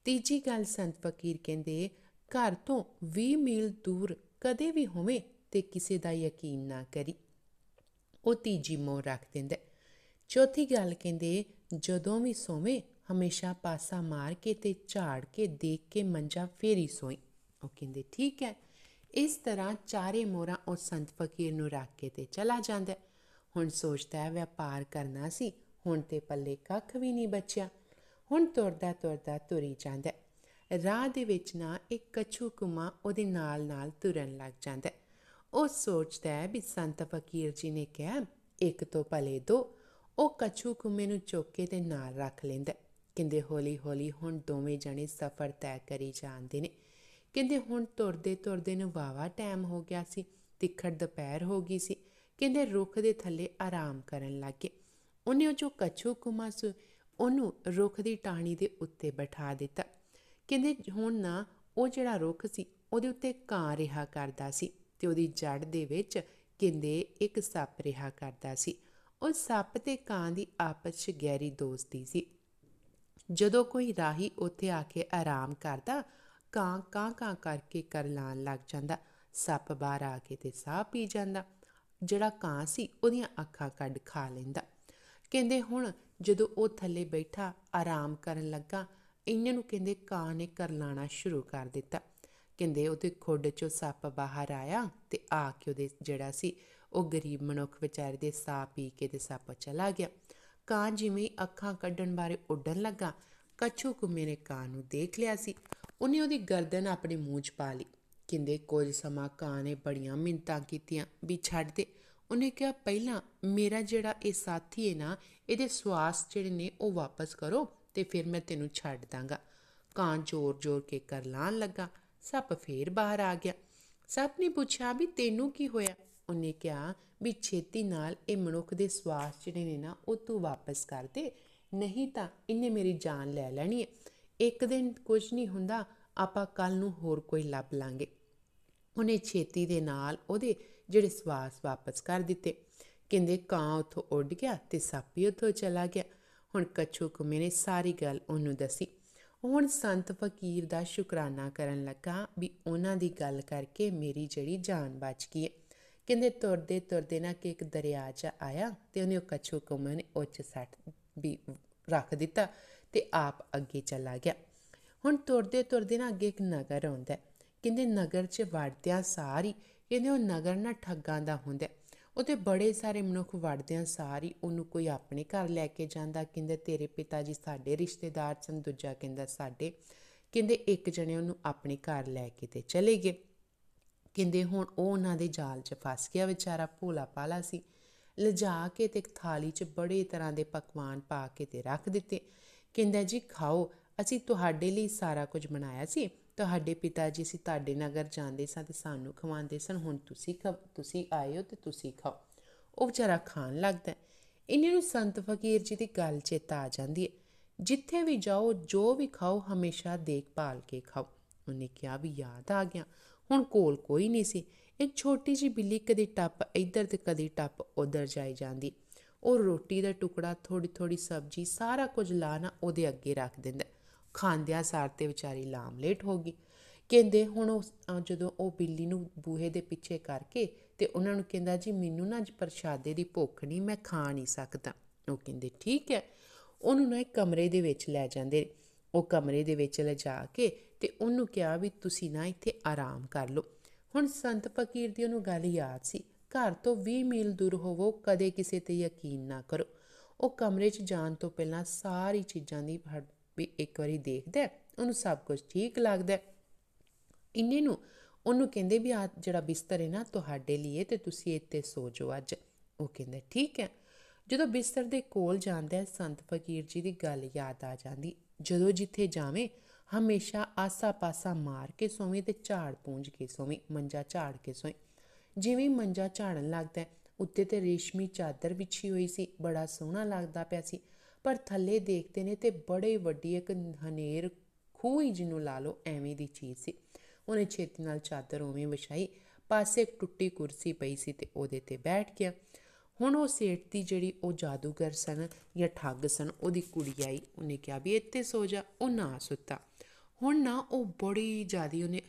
ਤੀਜੀ ਗੱਲ ਸੰਤ ਫਕੀਰ ਕਹਿੰਦੇ ਘਰ ਤੋਂ 20 ਮੀਲ ਦੂਰ ਕਦੇ ਵੀ ਹੋਵੇ ਤੇ ਕਿਸੇ ਦਾ ਯਕੀਨ ਨਾ ਕਰੀ ਉਹ ਤੀਜੀ ਮੋਹ ਰੱਖ ਦਿੰਦਾ ਚੌਥੀ ਗੱਲ ਕਹਿੰਦੇ ਜਦੋਂ ਵੀ ਸੋਵੇਂ ਹਮੇਸ਼ਾ ਪਾਸਾ ਮਾਰ ਕੇ ਤੇ ਝਾੜ ਕੇ ਦੇਖ ਕੇ ਮੰਜਾ ਫੇਰੀ ਸੋਈ ਉਹ ਕਹਿੰਦੇ ਠੀਕ ਹੈ ਇਸ ਤਰ੍ਹਾਂ ਚਾਰੇ ਮੋਰਾ ਉਹ ਸੰਤ ਫਕੀਰ ਨੂੰ ਰੱਖ ਕੇ ਤੇ ਚਲਾ ਜਾਂਦਾ ਹੁਣ ਸੋਚਦਾ ਹੈ ਵਪਾਰ ਕਰਨਾ ਸੀ ਹੁਣ ਤੇ ਪੱਲੇ ਕੱਖ ਵੀ ਨਹੀਂ ਬਚਿਆ ਹੁਣ ਤੁਰਦਾ ਤੁਰਦਾ ਤੁਰੀ ਜਾਂਦਾ ਰਾਹ ਦੇ ਵਿੱਚ ਨਾ ਇੱਕ ਕਛੂ ਕੁਮਾ ਉਹਦੇ ਨਾਲ-ਨਾਲ ਤੁਰਨ ਲੱਗ ਜਾਂਦਾ ਉਹ ਸੋਚਦਾ ਹੈ ਵੀ ਸੰਤ ਫਕੀਰ ਜੀ ਨੇ ਕਿਹਾ ਇੱਕ ਤੋਂ ਭਲੇ ਦੋ ਉਹ ਕਛੂ ਕੁਮੇ ਨੂੰ ਚੁੱਕ ਕੇ ਤੇ ਨਾਲ ਰੱਖ ਲੈਂਦਾ ਕਹਿੰਦੇ ਹੌਲੀ-ਹੌਲੀ ਹੁਣ ਦੋਵੇਂ ਜਣੇ ਸਫ਼ਰ ਤੈਅ ਕਰੀ ਜਾਂਦੇ ਨੇ ਕਹਿੰਦੇ ਹੁਣ ਤੁਰਦੇ ਤੁਰਦੇ ਨੂੰ ਵਾਵਾ ਟਾਈਮ ਹੋ ਗਿਆ ਸੀ ਤਿੱਖੜ ਦੁਪਹਿਰ ਹੋ ਗਈ ਸੀ ਕਹਿੰਦੇ ਰੁੱਖ ਦੇ ਥੱਲੇ ਆਰਾਮ ਕਰਨ ਲੱਗੇ ਉਹਨੇ ਉਹ ਜੋ ਕਛੂ ਕੁਮਾ ਸੀ ਉਹਨੂੰ ਰੁੱਖ ਦੀ ਟਾਹਣੀ ਦੇ ਉੱਤੇ ਬਿਠਾ ਦਿੱਤਾ ਕਹਿੰਦੇ ਹੁਣ ਨਾ ਉਹ ਜਿਹੜਾ ਰੁੱਖ ਸੀ ਉਹਦੇ ਉੱਤੇ ਕਾਂ ਰਿਹਾ ਕਰਦਾ ਸੀ ਤੇ ਉਹਦੀ ਜੜ ਦੇ ਵਿੱਚ ਕਹਿੰਦੇ ਇੱਕ ਸੱਪ ਰਿਹਾ ਕਰਦਾ ਸੀ ਉਹ ਸੱਪ ਤੇ ਕਾਂ ਦੀ ਆਪਸ ਵਿੱਚ ਗਹਿਰੀ ਦੋਸਤੀ ਸੀ ਜਦੋਂ ਕੋਈ ਰਾਹੀ ਉੱਥੇ ਆ ਕੇ ਆਰਾਮ ਕਰਦਾ ਕਾਂ ਕਾਂ ਕਾਂ ਕਰਕੇ ਕਰਲਾਣ ਲੱਗ ਜਾਂਦਾ ਸੱਪ ਬਾਹਰ ਆ ਕੇ ਤੇ ਸਾਹ ਪੀ ਜਾਂਦਾ ਜਿਹੜਾ ਕਾਂ ਸੀ ਉਹਦੀਆਂ ਅੱਖਾਂ ਕੱਢ ਖਾ ਲੈਂਦਾ ਕਹਿੰਦੇ ਹੁਣ ਜਦੋਂ ਉਹ ਥੱਲੇ ਬੈਠਾ ਆਰਾਮ ਕਰਨ ਲੱਗਾ ਇਹਨਾਂ ਨੂੰ ਕਹਿੰਦੇ ਕਾਂ ਨੇ ਕਰਲਾਣਾ ਸ਼ੁਰੂ ਕਰ ਦਿੱਤਾ ਕਹਿੰਦੇ ਉਹਦੇ ਖੁੱਡ ਚੋਂ ਸੱਪ ਬਾਹਰ ਆਇਆ ਤੇ ਆ ਕੇ ਉਹਦੇ ਜਿਹੜਾ ਸੀ ਉਹ ਗਰੀਬ ਮਨੁੱਖ ਵਿਚਾਰੇ ਦੇ ਸਾਹ ਪੀ ਕੇ ਤੇ ਸੱਪ ਚਲਾ ਗਿਆ ਕਾਂ ਜਿਵੇਂ ਅੱਖਾਂ ਕੱਢਣ ਬਾਰੇ ਉੱਡਣ ਲੱਗਾ ਕਛੂ ਕੁੰਮੇ ਨੇ ਕਾਂ ਨੂੰ ਦੇਖ ਲਿਆ ਸੀ ਉਹਨੇ ਉਹਦੀ ਗਰਦਨ ਆਪਣੇ ਮੂੰਹ 'ਚ ਪਾ ਲਈ ਕਹਿੰਦੇ ਕੁਝ ਸਮਾਂ ਕਾਂ ਨੇ ਬੜੀਆਂ ਮਿੰਤਾਂ ਕੀਤੀਆਂ ਵੀ ਛੱਡ ਦੇ ਉਹਨੇ ਕਿਹਾ ਪਹਿਲਾਂ ਮੇਰਾ ਜਿਹੜਾ ਇਹ ਸਾਥੀ ਹੈ ਨਾ ਇਹਦੇ ਸਵਾਸ ਜਿਹੜੇ ਨੇ ਉਹ ਵਾਪਸ ਕਰੋ ਤੇ ਫਿਰ ਮੈਂ ਤੈਨੂੰ ਛੱਡ ਦਾਂਗਾ ਕਾਂ ਜ਼ੋਰ-ਜ਼ੋਰ ਕੇ ਕਰਲਾਣ ਲੱਗਾ ਸੱਪ ਫੇਰ ਬਾਹਰ ਆ ਗਿਆ ਸੱਪ ਨੇ ਪੁੱਛਿਆ ਵੀ ਤੈਨੂੰ ਕੀ ਹੋਇਆ ਉਹਨੇ ਕਿਹਾ ਵੀ ਛੇਤੀ ਨਾਲ ਇਹ ਮਨੁੱਖ ਦੇ ਸਵਾਸ ਜਿਹੜੇ ਨੇ ਨਾ ਉਹ ਤੂੰ ਵਾਪਸ ਕਰ ਦੇ ਨਹੀਂ ਤਾਂ ਇਹਨੇ ਮੇਰੀ ਜਾਨ ਲੈ ਲੈਣੀ ਹੈ ਇੱਕ ਦਿਨ ਕੁਝ ਨਹੀਂ ਹੁੰਦਾ ਆਪਾਂ ਕੱਲ ਨੂੰ ਹੋਰ ਕੋਈ ਲੱਭ ਲਾਂਗੇ ਉਹਨੇ ਛੇਤੀ ਦੇ ਨਾਲ ਉਹਦੇ ਜਿਹੜੇ ਸਵਾਸ ਵਾਪਸ ਕਰ ਦਿੱਤੇ ਕਹਿੰਦੇ ਕਾਂ ਉੱਥੋਂ ਉੱਡ ਗਿਆ ਤੇ ਸੱਪ ਵੀ ਉੱਥੋਂ ਚਲਾ ਗਿਆ ਹੁਣ ਕੱਛੂ ਕੁਮੇ ਨੇ ਸਾਰੀ ਗੱਲ ਉਹਨੂੰ ਦੱਸੀ ਹੁਣ ਸੰਤ ਫਕੀਰ ਦਾ ਸ਼ੁਕਰਾਨਾ ਕਰਨ ਲੱਗਾ ਵੀ ਉਹਨਾਂ ਦੀ ਗੱਲ ਕਰਕੇ ਮੇਰੀ ਜਿਹੜੀ ਜਾਨ ਬਚ ਗਈ ਕਹਿੰਦੇ ਤੁਰਦੇ ਤੁਰਦੇ ਨਾ ਕਿ ਇੱਕ ਦਰਿਆ 'ਚ ਆਇਆ ਤੇ ਉਹਨੇ ਉਹ ਕੱਛੂ ਕੁਮੇ ਨੇ ਉੱਚ ਸੱਟ ਵੀ ਰੱਖ ਦਿੱਤਾ ਤੇ ਆਪ ਅੱਗੇ ਚਲਾ ਗਿਆ ਹੁਣ ਤੁਰਦੇ ਤੁਰਦੇ ਨਾ ਅੱਗੇ ਇੱਕ ਨਗਰ ਆਉਂਦਾ ਕਹਿੰਦੇ ਨਗਰ 'ਚ ਵੜਦਿਆਂ ਸਾਰੀ ਕਹਿੰਦੇ ਉਹ ਨਗਰ ਨਾ ਠੱਗਾਂ ਦਾ ਹੁੰਦਾ ਉਤੇ ਬੜੇ ਸਾਰੇ ਮਨੁੱਖ ਵੜਦਿਆਂ ਸਾਰੀ ਉਹਨੂੰ ਕੋਈ ਆਪਣੇ ਘਰ ਲੈ ਕੇ ਜਾਂਦਾ ਕਹਿੰਦੇ ਤੇਰੇ ਪਿਤਾ ਜੀ ਸਾਡੇ ਰਿਸ਼ਤੇਦਾਰ ਸਨ ਦੂਜਾ ਕਹਿੰਦਾ ਸਾਡੇ ਕਹਿੰਦੇ ਇੱਕ ਜਣੇ ਉਹਨੂੰ ਆਪਣੇ ਘਰ ਲੈ ਕੇ ਤੇ ਚਲੇ ਗਏ ਕਹਿੰਦੇ ਹੁਣ ਉਹ ਉਹਨਾਂ ਦੇ ਜਾਲ 'ਚ ਫਸ ਗਿਆ ਵਿਚਾਰਾ ਭੋਲਾ ਪਾਲਾ ਸੀ ਲਿਜਾ ਕੇ ਤੇ ਇੱਕ ਥਾਲੀ 'ਚ ਬੜੇ ਤਰ੍ਹਾਂ ਦੇ ਪਕਵਾਨ ਪਾ ਕੇ ਤੇ ਰੱਖ ਦਿੱਤੇ ਕਹਿੰਦਾ ਜੀ ਖਾਓ ਅਸੀਂ ਤੁਹਾਡੇ ਲਈ ਸਾਰਾ ਕੁਝ ਬਣਾਇਆ ਸੀ ਤੁਹਾਡੇ ਪਿਤਾ ਜੀ ਸੀ ਤੁਹਾਡੇ ਨਗਰ ਜਾਂਦੇ ਸਾਂ ਤੇ ਸਾਨੂੰ ਖਵਾਉਂਦੇ ਸਨ ਹੁਣ ਤੁਸੀਂ ਤੁਸੀਂ ਆਏ ਹੋ ਤੇ ਤੁਸੀਂ ਖਾਓ ਉਹ ਵਿਚਾਰਾ ਖਾਣ ਲੱਗਦਾ ਇੰਨੇ ਨੂੰ ਸੰਤ ਫਕੀਰ ਜੀ ਦੀ ਗੱਲ ਚੇਤਾ ਆ ਜਾਂਦੀ ਹੈ ਜਿੱਥੇ ਵੀ ਜਾਓ ਜੋ ਵੀ ਖਾਓ ਹਮੇਸ਼ਾ ਦੇਖਭਾਲ ਕੇ ਖਾਓ ਉਹਨੇ ਕਿਹਾ ਵੀ ਯਾਦ ਆ ਗਿਆ ਹੁਣ ਕੋਲ ਕੋਈ ਨਹੀਂ ਸੀ ਇੱਕ ਛੋਟੀ ਜੀ ਬਿੱਲੀ ਕਦੇ ਟੱਪ ਇੱਧਰ ਤੇ ਕਦੇ ਟੱਪ ਉਧਰ ਜਾਈ ਜਾਂਦੀ ਉਹ ਰੋਟੀ ਦਾ ਟੁਕੜਾ ਥੋੜੀ ਥੋੜੀ ਸਬਜ਼ੀ ਸਾਰਾ ਕੁਝ ਲਾਣਾ ਉਹਦੇ ਅੱਗੇ ਰੱਖ ਦਿੰਦਾ ਖਾਂਦਿਆਂ ਸਾਰ ਤੇ ਵਿਚਾਰੀ ਲਾਮਲੇਟ ਹੋ ਗਈ ਕਹਿੰਦੇ ਹੁਣ ਜਦੋਂ ਉਹ ਬਿੱਲੀ ਨੂੰ ਬੂਹੇ ਦੇ ਪਿੱਛੇ ਕਰਕੇ ਤੇ ਉਹਨਾਂ ਨੂੰ ਕਹਿੰਦਾ ਜੀ ਮੈਨੂੰ ਨਾ ਅੱਜ ਪ੍ਰਸ਼ਾਦੇ ਦੀ ਭੁੱਖ ਨਹੀਂ ਮੈਂ ਖਾ ਨਹੀਂ ਸਕਦਾ ਉਹ ਕਹਿੰਦੇ ਠੀਕ ਹੈ ਉਹਨੂੰ ਨਾ ਇੱਕ ਕਮਰੇ ਦੇ ਵਿੱਚ ਲੈ ਜਾਂਦੇ ਉਹ ਕਮਰੇ ਦੇ ਵਿੱਚ ਲੈ ਜਾ ਕੇ ਤੇ ਉਹਨੂੰ ਕਿਹਾ ਵੀ ਤੁਸੀਂ ਨਾ ਇੱਥੇ ਆਰਾਮ ਕਰ ਲਓ ਹੁਣ ਸੰਤ ਫਕੀਰ ਦੀ ਉਹਨੂੰ ਗੱਲ ਯਾਦ ਸੀ ਘਰ ਤੋਂ 20 ਮੀਲ ਦੂਰ ਹੋਵੋ ਕਦੇ ਕਿਸੇ ਤੇ ਯਕੀਨ ਨਾ ਕਰੋ ਉਹ ਕਮਰੇ 'ਚ ਜਾਣ ਤੋਂ ਪਹਿਲਾਂ ਸਾਰੀ ਚੀਜ਼ਾਂ ਦੀ ਵੀ ਇੱਕ ਵਾਰੀ ਦੇਖਦਾ ਉਹਨੂੰ ਸਭ ਕੁਝ ਠੀਕ ਲੱਗਦਾ ਇੰਨੇ ਨੂੰ ਉਹਨੂੰ ਕਹਿੰਦੇ ਵੀ ਆ ਜਿਹੜਾ ਬਿਸਤਰ ਹੈ ਨਾ ਤੁਹਾਡੇ ਲਈ ਤੇ ਤੁਸੀਂ ਇੱਥੇ ਸੋ ਜਾਓ ਅੱਜ ਉਹ ਕਹਿੰਦਾ ਠੀਕ ਹੈ ਜਦੋਂ ਬਿਸਤਰ ਦੇ ਕੋਲ ਜਾਂਦਾ ਸੰਤ ਫਕੀਰ ਜੀ ਦੀ ਗੱਲ ਯਾਦ ਆ ਜਾਂਦੀ ਜਦੋਂ ਜਿੱਥੇ ਜਾਵੇਂ ਹਮੇਸ਼ਾ ਆਸਾ-ਪਾਸਾ ਮਾਰ ਕੇ ਸੋਵੇਂ ਤੇ ਝਾੜ ਪੂੰਜ ਕੇ ਸੋਵੇਂ ਮੰਜਾ ਝਾੜ ਕੇ ਸੋਵੇਂ ਜਿਵੇਂ ਮੰਜਾ ਝਾੜਨ ਲੱਗਦਾ ਉੱਤੇ ਤੇ ਰੇਸ਼ਮੀ ਚਾਦਰ ਵਿਛੀ ਹੋਈ ਸੀ ਬੜਾ ਸੋਹਣਾ ਲੱਗਦਾ ਪਿਆ ਸੀ ਪਰ ਥੱਲੇ ਦੇਖਦੇ ਨੇ ਤੇ ਬੜੇ ਵੱਡੀ ਇੱਕ ਹਨੇਰ ਖੂਹੀ ਜਿਹਨੂੰ ਲਾ ਲਓ ਐਵੇਂ ਦੀ ਚੀਜ਼ ਸੀ ਉਹਨੇ ਛੇਤੀ ਨਾਲ ਚਾਦਰ ਉਵੇਂ ਵਿਛਾਈ ਪਾਸੇ ਇੱਕ ਟੁੱਟੀ ਕੁਰਸੀ ਪਈ ਸੀ ਤੇ ਉਹਦੇ ਤੇ ਬੈਠ ਗਿਆ ਹੁਣ ਉਹ ਸੇਠ ਦੀ ਜਿਹੜੀ ਉਹ ਜਾਦੂਗਰ ਸਨ ਜਾਂ ਠੱਗ ਸਨ ਉਹਦੀ ਕੁੜੀ ਆਈ ਉਹਨੇ ਕਿਹਾ ਵੀ ਇੱਥੇ ਸੋ ਜਾ ਉਹ ਨਾ ਸੁੱਤਾ ਹੁਣ ਨਾ ਉਹ ਬੜੀ ਜਿਆਦੀ ਉਹਨੇ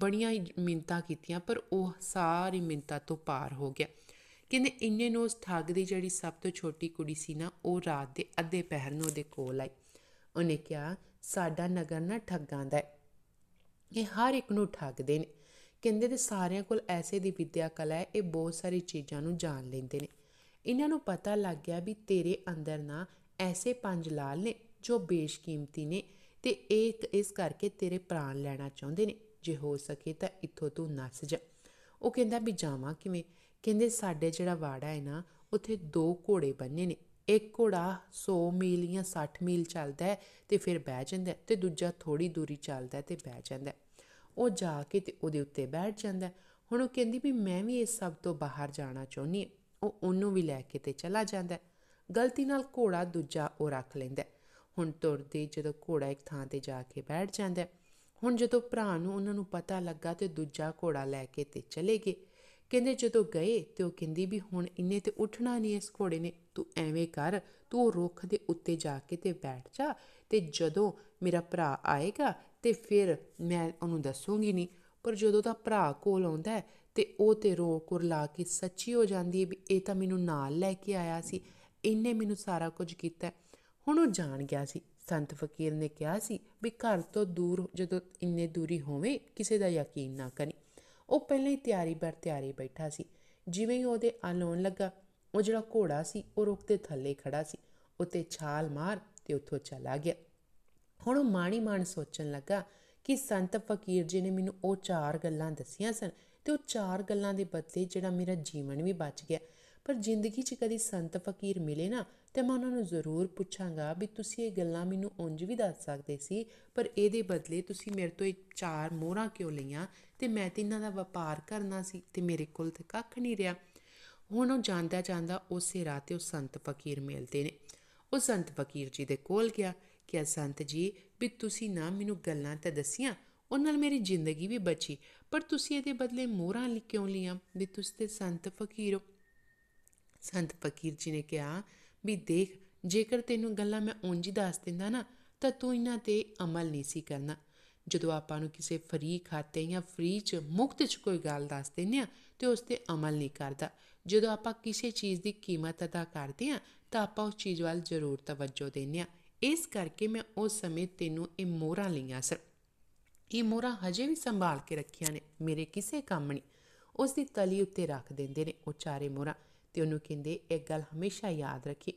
ਬੜੀਆਂ ਮਿੰਤਾ ਕੀਤੀਆਂ ਪਰ ਉਹ ਸਾਰੀ ਮਿੰਤਾ ਤੋਂ ਪਾਰ ਹੋ ਗਿਆ ਕਹਿੰਦੇ ਇੰਨੇ ਨੂੰ ਉਸ ਠੱਗ ਦੀ ਜਿਹੜੀ ਸਭ ਤੋਂ ਛੋਟੀ ਕੁੜੀ ਸੀ ਨਾ ਉਹ ਰਾਤ ਦੇ ਅੱਧੇ ਪਹਿਰ ਨੂੰ ਉਹਦੇ ਕੋਲ ਆਈ ਉਹਨੇ ਕਿਹਾ ਸਾਡਾ ਨਗਰ ਨਾ ਠੱਗਾਂ ਦਾ ਹੈ ਇਹ ਹਰ ਇੱਕ ਨੂੰ ਠੱਗਦੇ ਨੇ ਕਹਿੰਦੇ ਤੇ ਸਾਰਿਆਂ ਕੋਲ ਐਸੇ ਦੀ ਵਿਦਿਆ ਕਲਾ ਹੈ ਇਹ ਬਹੁਤ ਸਾਰੀ ਚੀਜ਼ਾਂ ਨੂੰ ਜਾਣ ਲੈਂਦੇ ਨੇ ਇਹਨਾਂ ਨੂੰ ਪਤਾ ਲੱਗ ਗਿਆ ਵੀ ਤੇਰੇ ਅੰਦਰ ਨਾ ਐਸੇ ਪੰਜ ਲਾਲ ਨੇ ਜੋ ਬੇਸ਼ਕੀਮਤੀ ਨੇ ਤੇ ਇਹ ਇਸ ਕਰਕੇ ਤੇਰੇ ਪ੍ਰਾਣ ਲੈਣਾ ਚਾਹੁੰਦੇ ਨੇ ਜੇ ਹੋ ਸਕੇ ਤਾਂ ਇੱਥੋਂ ਤੂੰ ਨੱਸ ਜਾ ਉਹ ਕਹਿੰਦਾ ਵੀ ਜਾਵਾਂ ਕਿਵੇਂ ਕਹਿੰਦੇ ਸਾਡੇ ਜਿਹੜਾ ਵਾੜਾ ਹੈ ਨਾ ਉੱਥੇ ਦੋ ਘੋੜੇ ਬੰਨੇ ਨੇ ਇੱਕ ਘੋੜਾ 100 ਮੀਲ ਜਾਂ 60 ਮੀਲ ਚੱਲਦਾ ਹੈ ਤੇ ਫਿਰ ਬਹਿ ਜਾਂਦਾ ਤੇ ਦੂਜਾ ਥੋੜੀ ਦੂਰੀ ਚੱਲਦਾ ਤੇ ਬਹਿ ਜਾਂਦਾ ਉਹ ਜਾ ਕੇ ਤੇ ਉਹਦੇ ਉੱਤੇ ਬੈਠ ਜਾਂਦਾ ਹੁਣ ਉਹ ਕਹਿੰਦੀ ਵੀ ਮੈਂ ਵੀ ਇਸ ਸਭ ਤੋਂ ਬਾਹਰ ਜਾਣਾ ਚਾਹੁੰਦੀ ਉਹ ਉਹਨੂੰ ਵੀ ਲੈ ਕੇ ਤੇ ਚਲਾ ਜਾਂਦਾ ਗਲਤੀ ਨਾਲ ਘੋੜਾ ਦੂਜਾ ਉਹ ਰੱਖ ਲੈਂਦਾ ਹੁਣ ਤੁਰਦੇ ਜਦੋਂ ਘੋੜਾ ਇੱਕ ਥਾਂ ਤੇ ਜਾ ਕੇ ਬੈਠ ਜਾਂਦਾ ਹੁਣ ਜਦੋਂ ਭਰਾ ਨੂੰ ਉਹਨਾਂ ਨੂੰ ਪਤਾ ਲੱਗਾ ਤੇ ਦੂਜਾ ਘੋੜਾ ਲੈ ਕੇ ਤੇ ਚਲੇ ਗਏ ਕਹਿੰਦੇ ਜਦੋਂ ਗਏ ਤੇ ਉਹ ਕਹਿੰਦੀ ਵੀ ਹੁਣ ਇੰਨੇ ਤੇ ਉੱਠਣਾ ਨਹੀਂ ਇਸ ਘੋੜੇ ਨੇ ਤੂੰ ਐਵੇਂ ਕਰ ਤੂੰ ਰੁੱਖ ਦੇ ਉੱਤੇ ਜਾ ਕੇ ਤੇ ਬੈਠ ਜਾ ਤੇ ਜਦੋਂ ਮੇਰਾ ਭਰਾ ਆਏਗਾ ਤੇ ਫਿਰ ਮੈਂ ਉਹਨੂੰ ਦੱਸੂਗੀ ਨਹੀਂ ਪਰ ਜਦੋਂ ਦਾ ਭਰਾ ਕੋਲ ਆਉਂਦਾ ਤੇ ਉਹ ਤੇ ਰੋ ਲਾ ਕੇ ਸੱਚੀ ਹੋ ਜਾਂਦੀ ਹੈ ਵੀ ਇਹ ਤਾਂ ਮੈਨੂੰ ਨਾਲ ਲੈ ਕੇ ਆਇਆ ਸੀ ਇੰਨੇ ਮੈਨੂੰ ਸਾਰਾ ਕੁਝ ਕੀਤਾ ਹੁਣ ਉਹ ਜਾਣ ਗਿਆ ਸੀ ਸੰਤ ਫਕੀਰ ਨੇ ਕਿਹਾ ਸੀ ਵੀ ਘਰ ਤੋਂ ਦੂਰ ਜਦੋਂ ਇੰਨੇ ਦੂਰੀ ਹੋਵੇ ਕਿਸੇ ਦਾ ਯਕੀਨ ਨਾ ਕਰੀ ਉਹ ਪਹਿਲਾਂ ਹੀ ਤਿਆਰੀ ਬਰ ਤਿਆਰੀ ਬੈਠਾ ਸੀ ਜਿਵੇਂ ਹੀ ਉਹਦੇ ਆਲ ਆਉਣ ਲੱਗਾ ਉਹ ਜਿਹੜਾ ਘੋੜਾ ਸੀ ਉਹ ਰੁੱਖ ਦੇ ਥੱਲੇ ਖੜਾ ਸੀ ਉਤੇ ਛਾਲ ਮਾਰ ਤੇ ਉੱਥੋਂ ਚਲਾ ਗਿਆ ਹੁਣ ਉਹ ਮਾਣੀ ਮਾਨ ਸੋਚਣ ਲੱਗਾ ਕਿ ਸੰਤ ਫਕੀਰ ਜੀ ਨੇ ਮੈਨੂੰ ਉਹ ਚਾਰ ਗੱਲਾਂ ਦੱਸੀਆਂ ਸਨ ਤੇ ਉਹ ਚਾਰ ਗੱਲਾਂ ਦੇ ਬਦਲੇ ਜਿਹੜਾ ਮੇਰਾ ਜੀਵਨ ਵੀ ਬਚ ਗਿਆ ਪਰ ਜ਼ਿੰਦਗੀ 'ਚ ਕਦੀ ਸੰਤ ਫਕੀਰ ਮਿਲੇ ਨਾ ਤੇ ਮੈਂ ਉਹਨਾਂ ਨੂੰ ਜ਼ਰੂਰ ਪੁੱਛਾਂਗਾ ਵੀ ਤੁਸੀਂ ਇਹ ਗੱਲਾਂ ਮੈਨੂੰ ਉਂਝ ਵੀ ਦੱਸ ਸਕਦੇ ਸੀ ਪਰ ਇਹਦੇ ਬਦਲੇ ਤੁਸੀਂ ਮੇਰੇ ਤੋਂ ਇਹ ਚਾਰ ਮੋਹਰਾਂ ਕਿਉਂ ਲਈਆਂ ਤੇ ਮੈਂ ਤੇ ਇਹਨਾਂ ਦਾ ਵਪਾਰ ਕਰਨਾ ਸੀ ਤੇ ਮੇਰੇ ਕੋਲ ਤੇ ਕੱਖ ਨਹੀਂ ਰਿਹਾ ਹੁਣ ਉਹ ਜਾਂਦਾ ਜਾਂਦਾ ਉਸੇ ਰਾਤ ਤੇ ਉਹ ਸੰਤ ਫਕੀਰ ਮਿਲਦੇ ਨੇ ਉਹ ਸੰਤ ਫਕੀਰ ਜੀ ਦੇ ਕੋਲ ਗਿਆ ਕਿ ਆ ਸੰਤ ਜੀ ਵੀ ਤੁਸੀਂ ਨਾ ਮੈਨੂੰ ਗੱਲਾਂ ਤਾਂ ਦਸੀਆਂ ਉਹ ਨਾਲ ਮੇਰੀ ਜ਼ਿੰਦਗੀ ਵੀ ਬਚੀ ਪਰ ਤੁਸੀਂ ਇਹਦੇ ਬਦਲੇ ਮੋਹਰਾਂ ਕਿਉਂ ਲੀਆਂ ਵੀ ਤੁਸੀਂ ਤੇ ਸੰਤ ਫਕੀਰ ਹੋ ਸੰਤ ਫਕੀਰ ਜੀ ਨੇ ਕਿਹਾ ਵੀ ਦੇਖ ਜੇਕਰ ਤੈਨੂੰ ਗੱਲਾਂ ਮੈਂ ਉਂਝ ਹੀ ਦੱਸ ਦਿੰਦਾ ਨਾ ਤਾਂ ਤੂੰ ਇਹਨਾਂ ਤੇ ਅਮਲ ਨਹੀਂ ਸੀ ਕਰਨਾ ਜਦੋਂ ਆਪਾਂ ਨੂੰ ਕਿਸੇ ਫਰੀ ਖਾਤੇ ਜਾਂ ਫ੍ਰੀ ਚ ਮੁਕਤ ਚ ਕੋਈ ਗੱਲ ਦੱਸ ਦਿੰਨੇ ਆ ਤੇ ਉਸ ਤੇ ਅਮਲ ਨਹੀਂ ਕਰਦਾ ਜਦੋਂ ਆਪਾਂ ਕਿਸੇ ਚੀਜ਼ ਦੀ ਕੀਮਤ ਅਦਾ ਕਰਦੇ ਆ ਤਾਂ ਆਪਾਂ ਉਸ ਚੀਜ਼ ਵੱਲ ਜ਼ਰੂਰ ਤਵੱਜੋ ਦਿੰਨੇ ਆ ਇਸ ਕਰਕੇ ਮੈਂ ਉਸ ਸਮੇਂ ਤੈਨੂੰ ਇਹ ਮੋਹਰਾਂ ਲਈਆਂ ਸਰ ਇਹ ਮੋਹਰਾਂ ਹਜੇ ਵੀ ਸੰਭਾਲ ਕੇ ਰੱਖੀਆਂ ਨੇ ਮੇਰੇ ਕਿਸੇ ਕੰਮ ਨਹੀਂ ਉਸ ਦੀ ਤਲੀ ਉੱਤੇ ਰੱਖ ਦਿੰਦੇ ਨੇ ਉਹ ਚਾਰੇ ਮੋਹਰਾਂ ਤੇ ਉਹਨੂੰ ਕਹਿੰਦੇ ਇਹ ਗੱਲ ਹਮੇਸ਼ਾ ਯਾਦ ਰੱਖੀ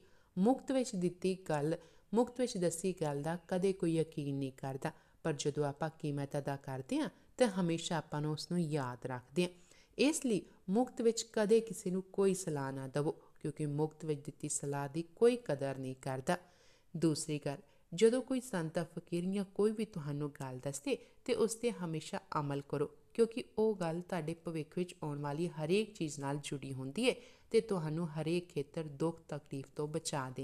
ਮੁਕਤ ਵਿੱਚ ਦਿੱਤੀ ਗੱਲ ਮੁਕਤ ਵਿੱਚ ਦੱਸੀ ਗੱਲ ਦਾ ਕਦੇ ਕੋਈ ਯਕੀਨ ਨਹੀਂ ਕਰਦਾ ਪਰ ਜਦੋਂ ਆਪਾਂ ਕੀਮਤ ਅਦਾ ਕਰਦੇ ਹਾਂ ਤੇ ਹਮੇਸ਼ਾ ਆਪਾਂ ਨੂੰ ਉਸ ਨੂੰ ਯਾਦ ਰੱਖਦੇ ਹਾਂ ਇਸ ਲਈ ਮੁਕਤ ਵਿੱਚ ਕਦੇ ਕਿਸੇ ਨੂੰ ਕੋਈ ਸਲਾਹ ਨਾ ਦਿਵੋ ਕਿਉਂਕਿ ਮੁਕਤ ਵਿੱਚ ਦਿੱਤੀ ਸਲਾਹ ਦੀ ਕੋਈ ਕਦਰ ਨਹੀਂ ਕਰਦਾ ਦੂਸਰੀ ਗੱਲ ਜਦੋਂ ਕੋਈ ਸੰਤ ਫਕੀਰ ਜਾਂ ਕੋਈ ਵੀ ਤੁਹਾਨੂੰ ਗੱਲ ਦੱਸੇ ਤੇ ਉਸ ਤੇ ਹਮੇਸ਼ਾ ਅਮਲ ਕਰੋ ਕਿਉਂਕਿ ਉਹ ਗੱਲ ਤੁਹਾਡੇ ਭਵਿੱਖ ਵਿੱਚ ਆਉਣ ਵਾਲੀ ਹਰੇਕ ਚੀਜ਼ ਨਾਲ ਜੁੜੀ ਹੁੰਦੀ ਹੈ ਤੇ ਤੁਹਾਨੂੰ ਹਰੇਕ ਖੇਤਰ ਦੁੱਖ ਤਕਲੀਫ ਤੋਂ ਬਚਾ ਦੇਣ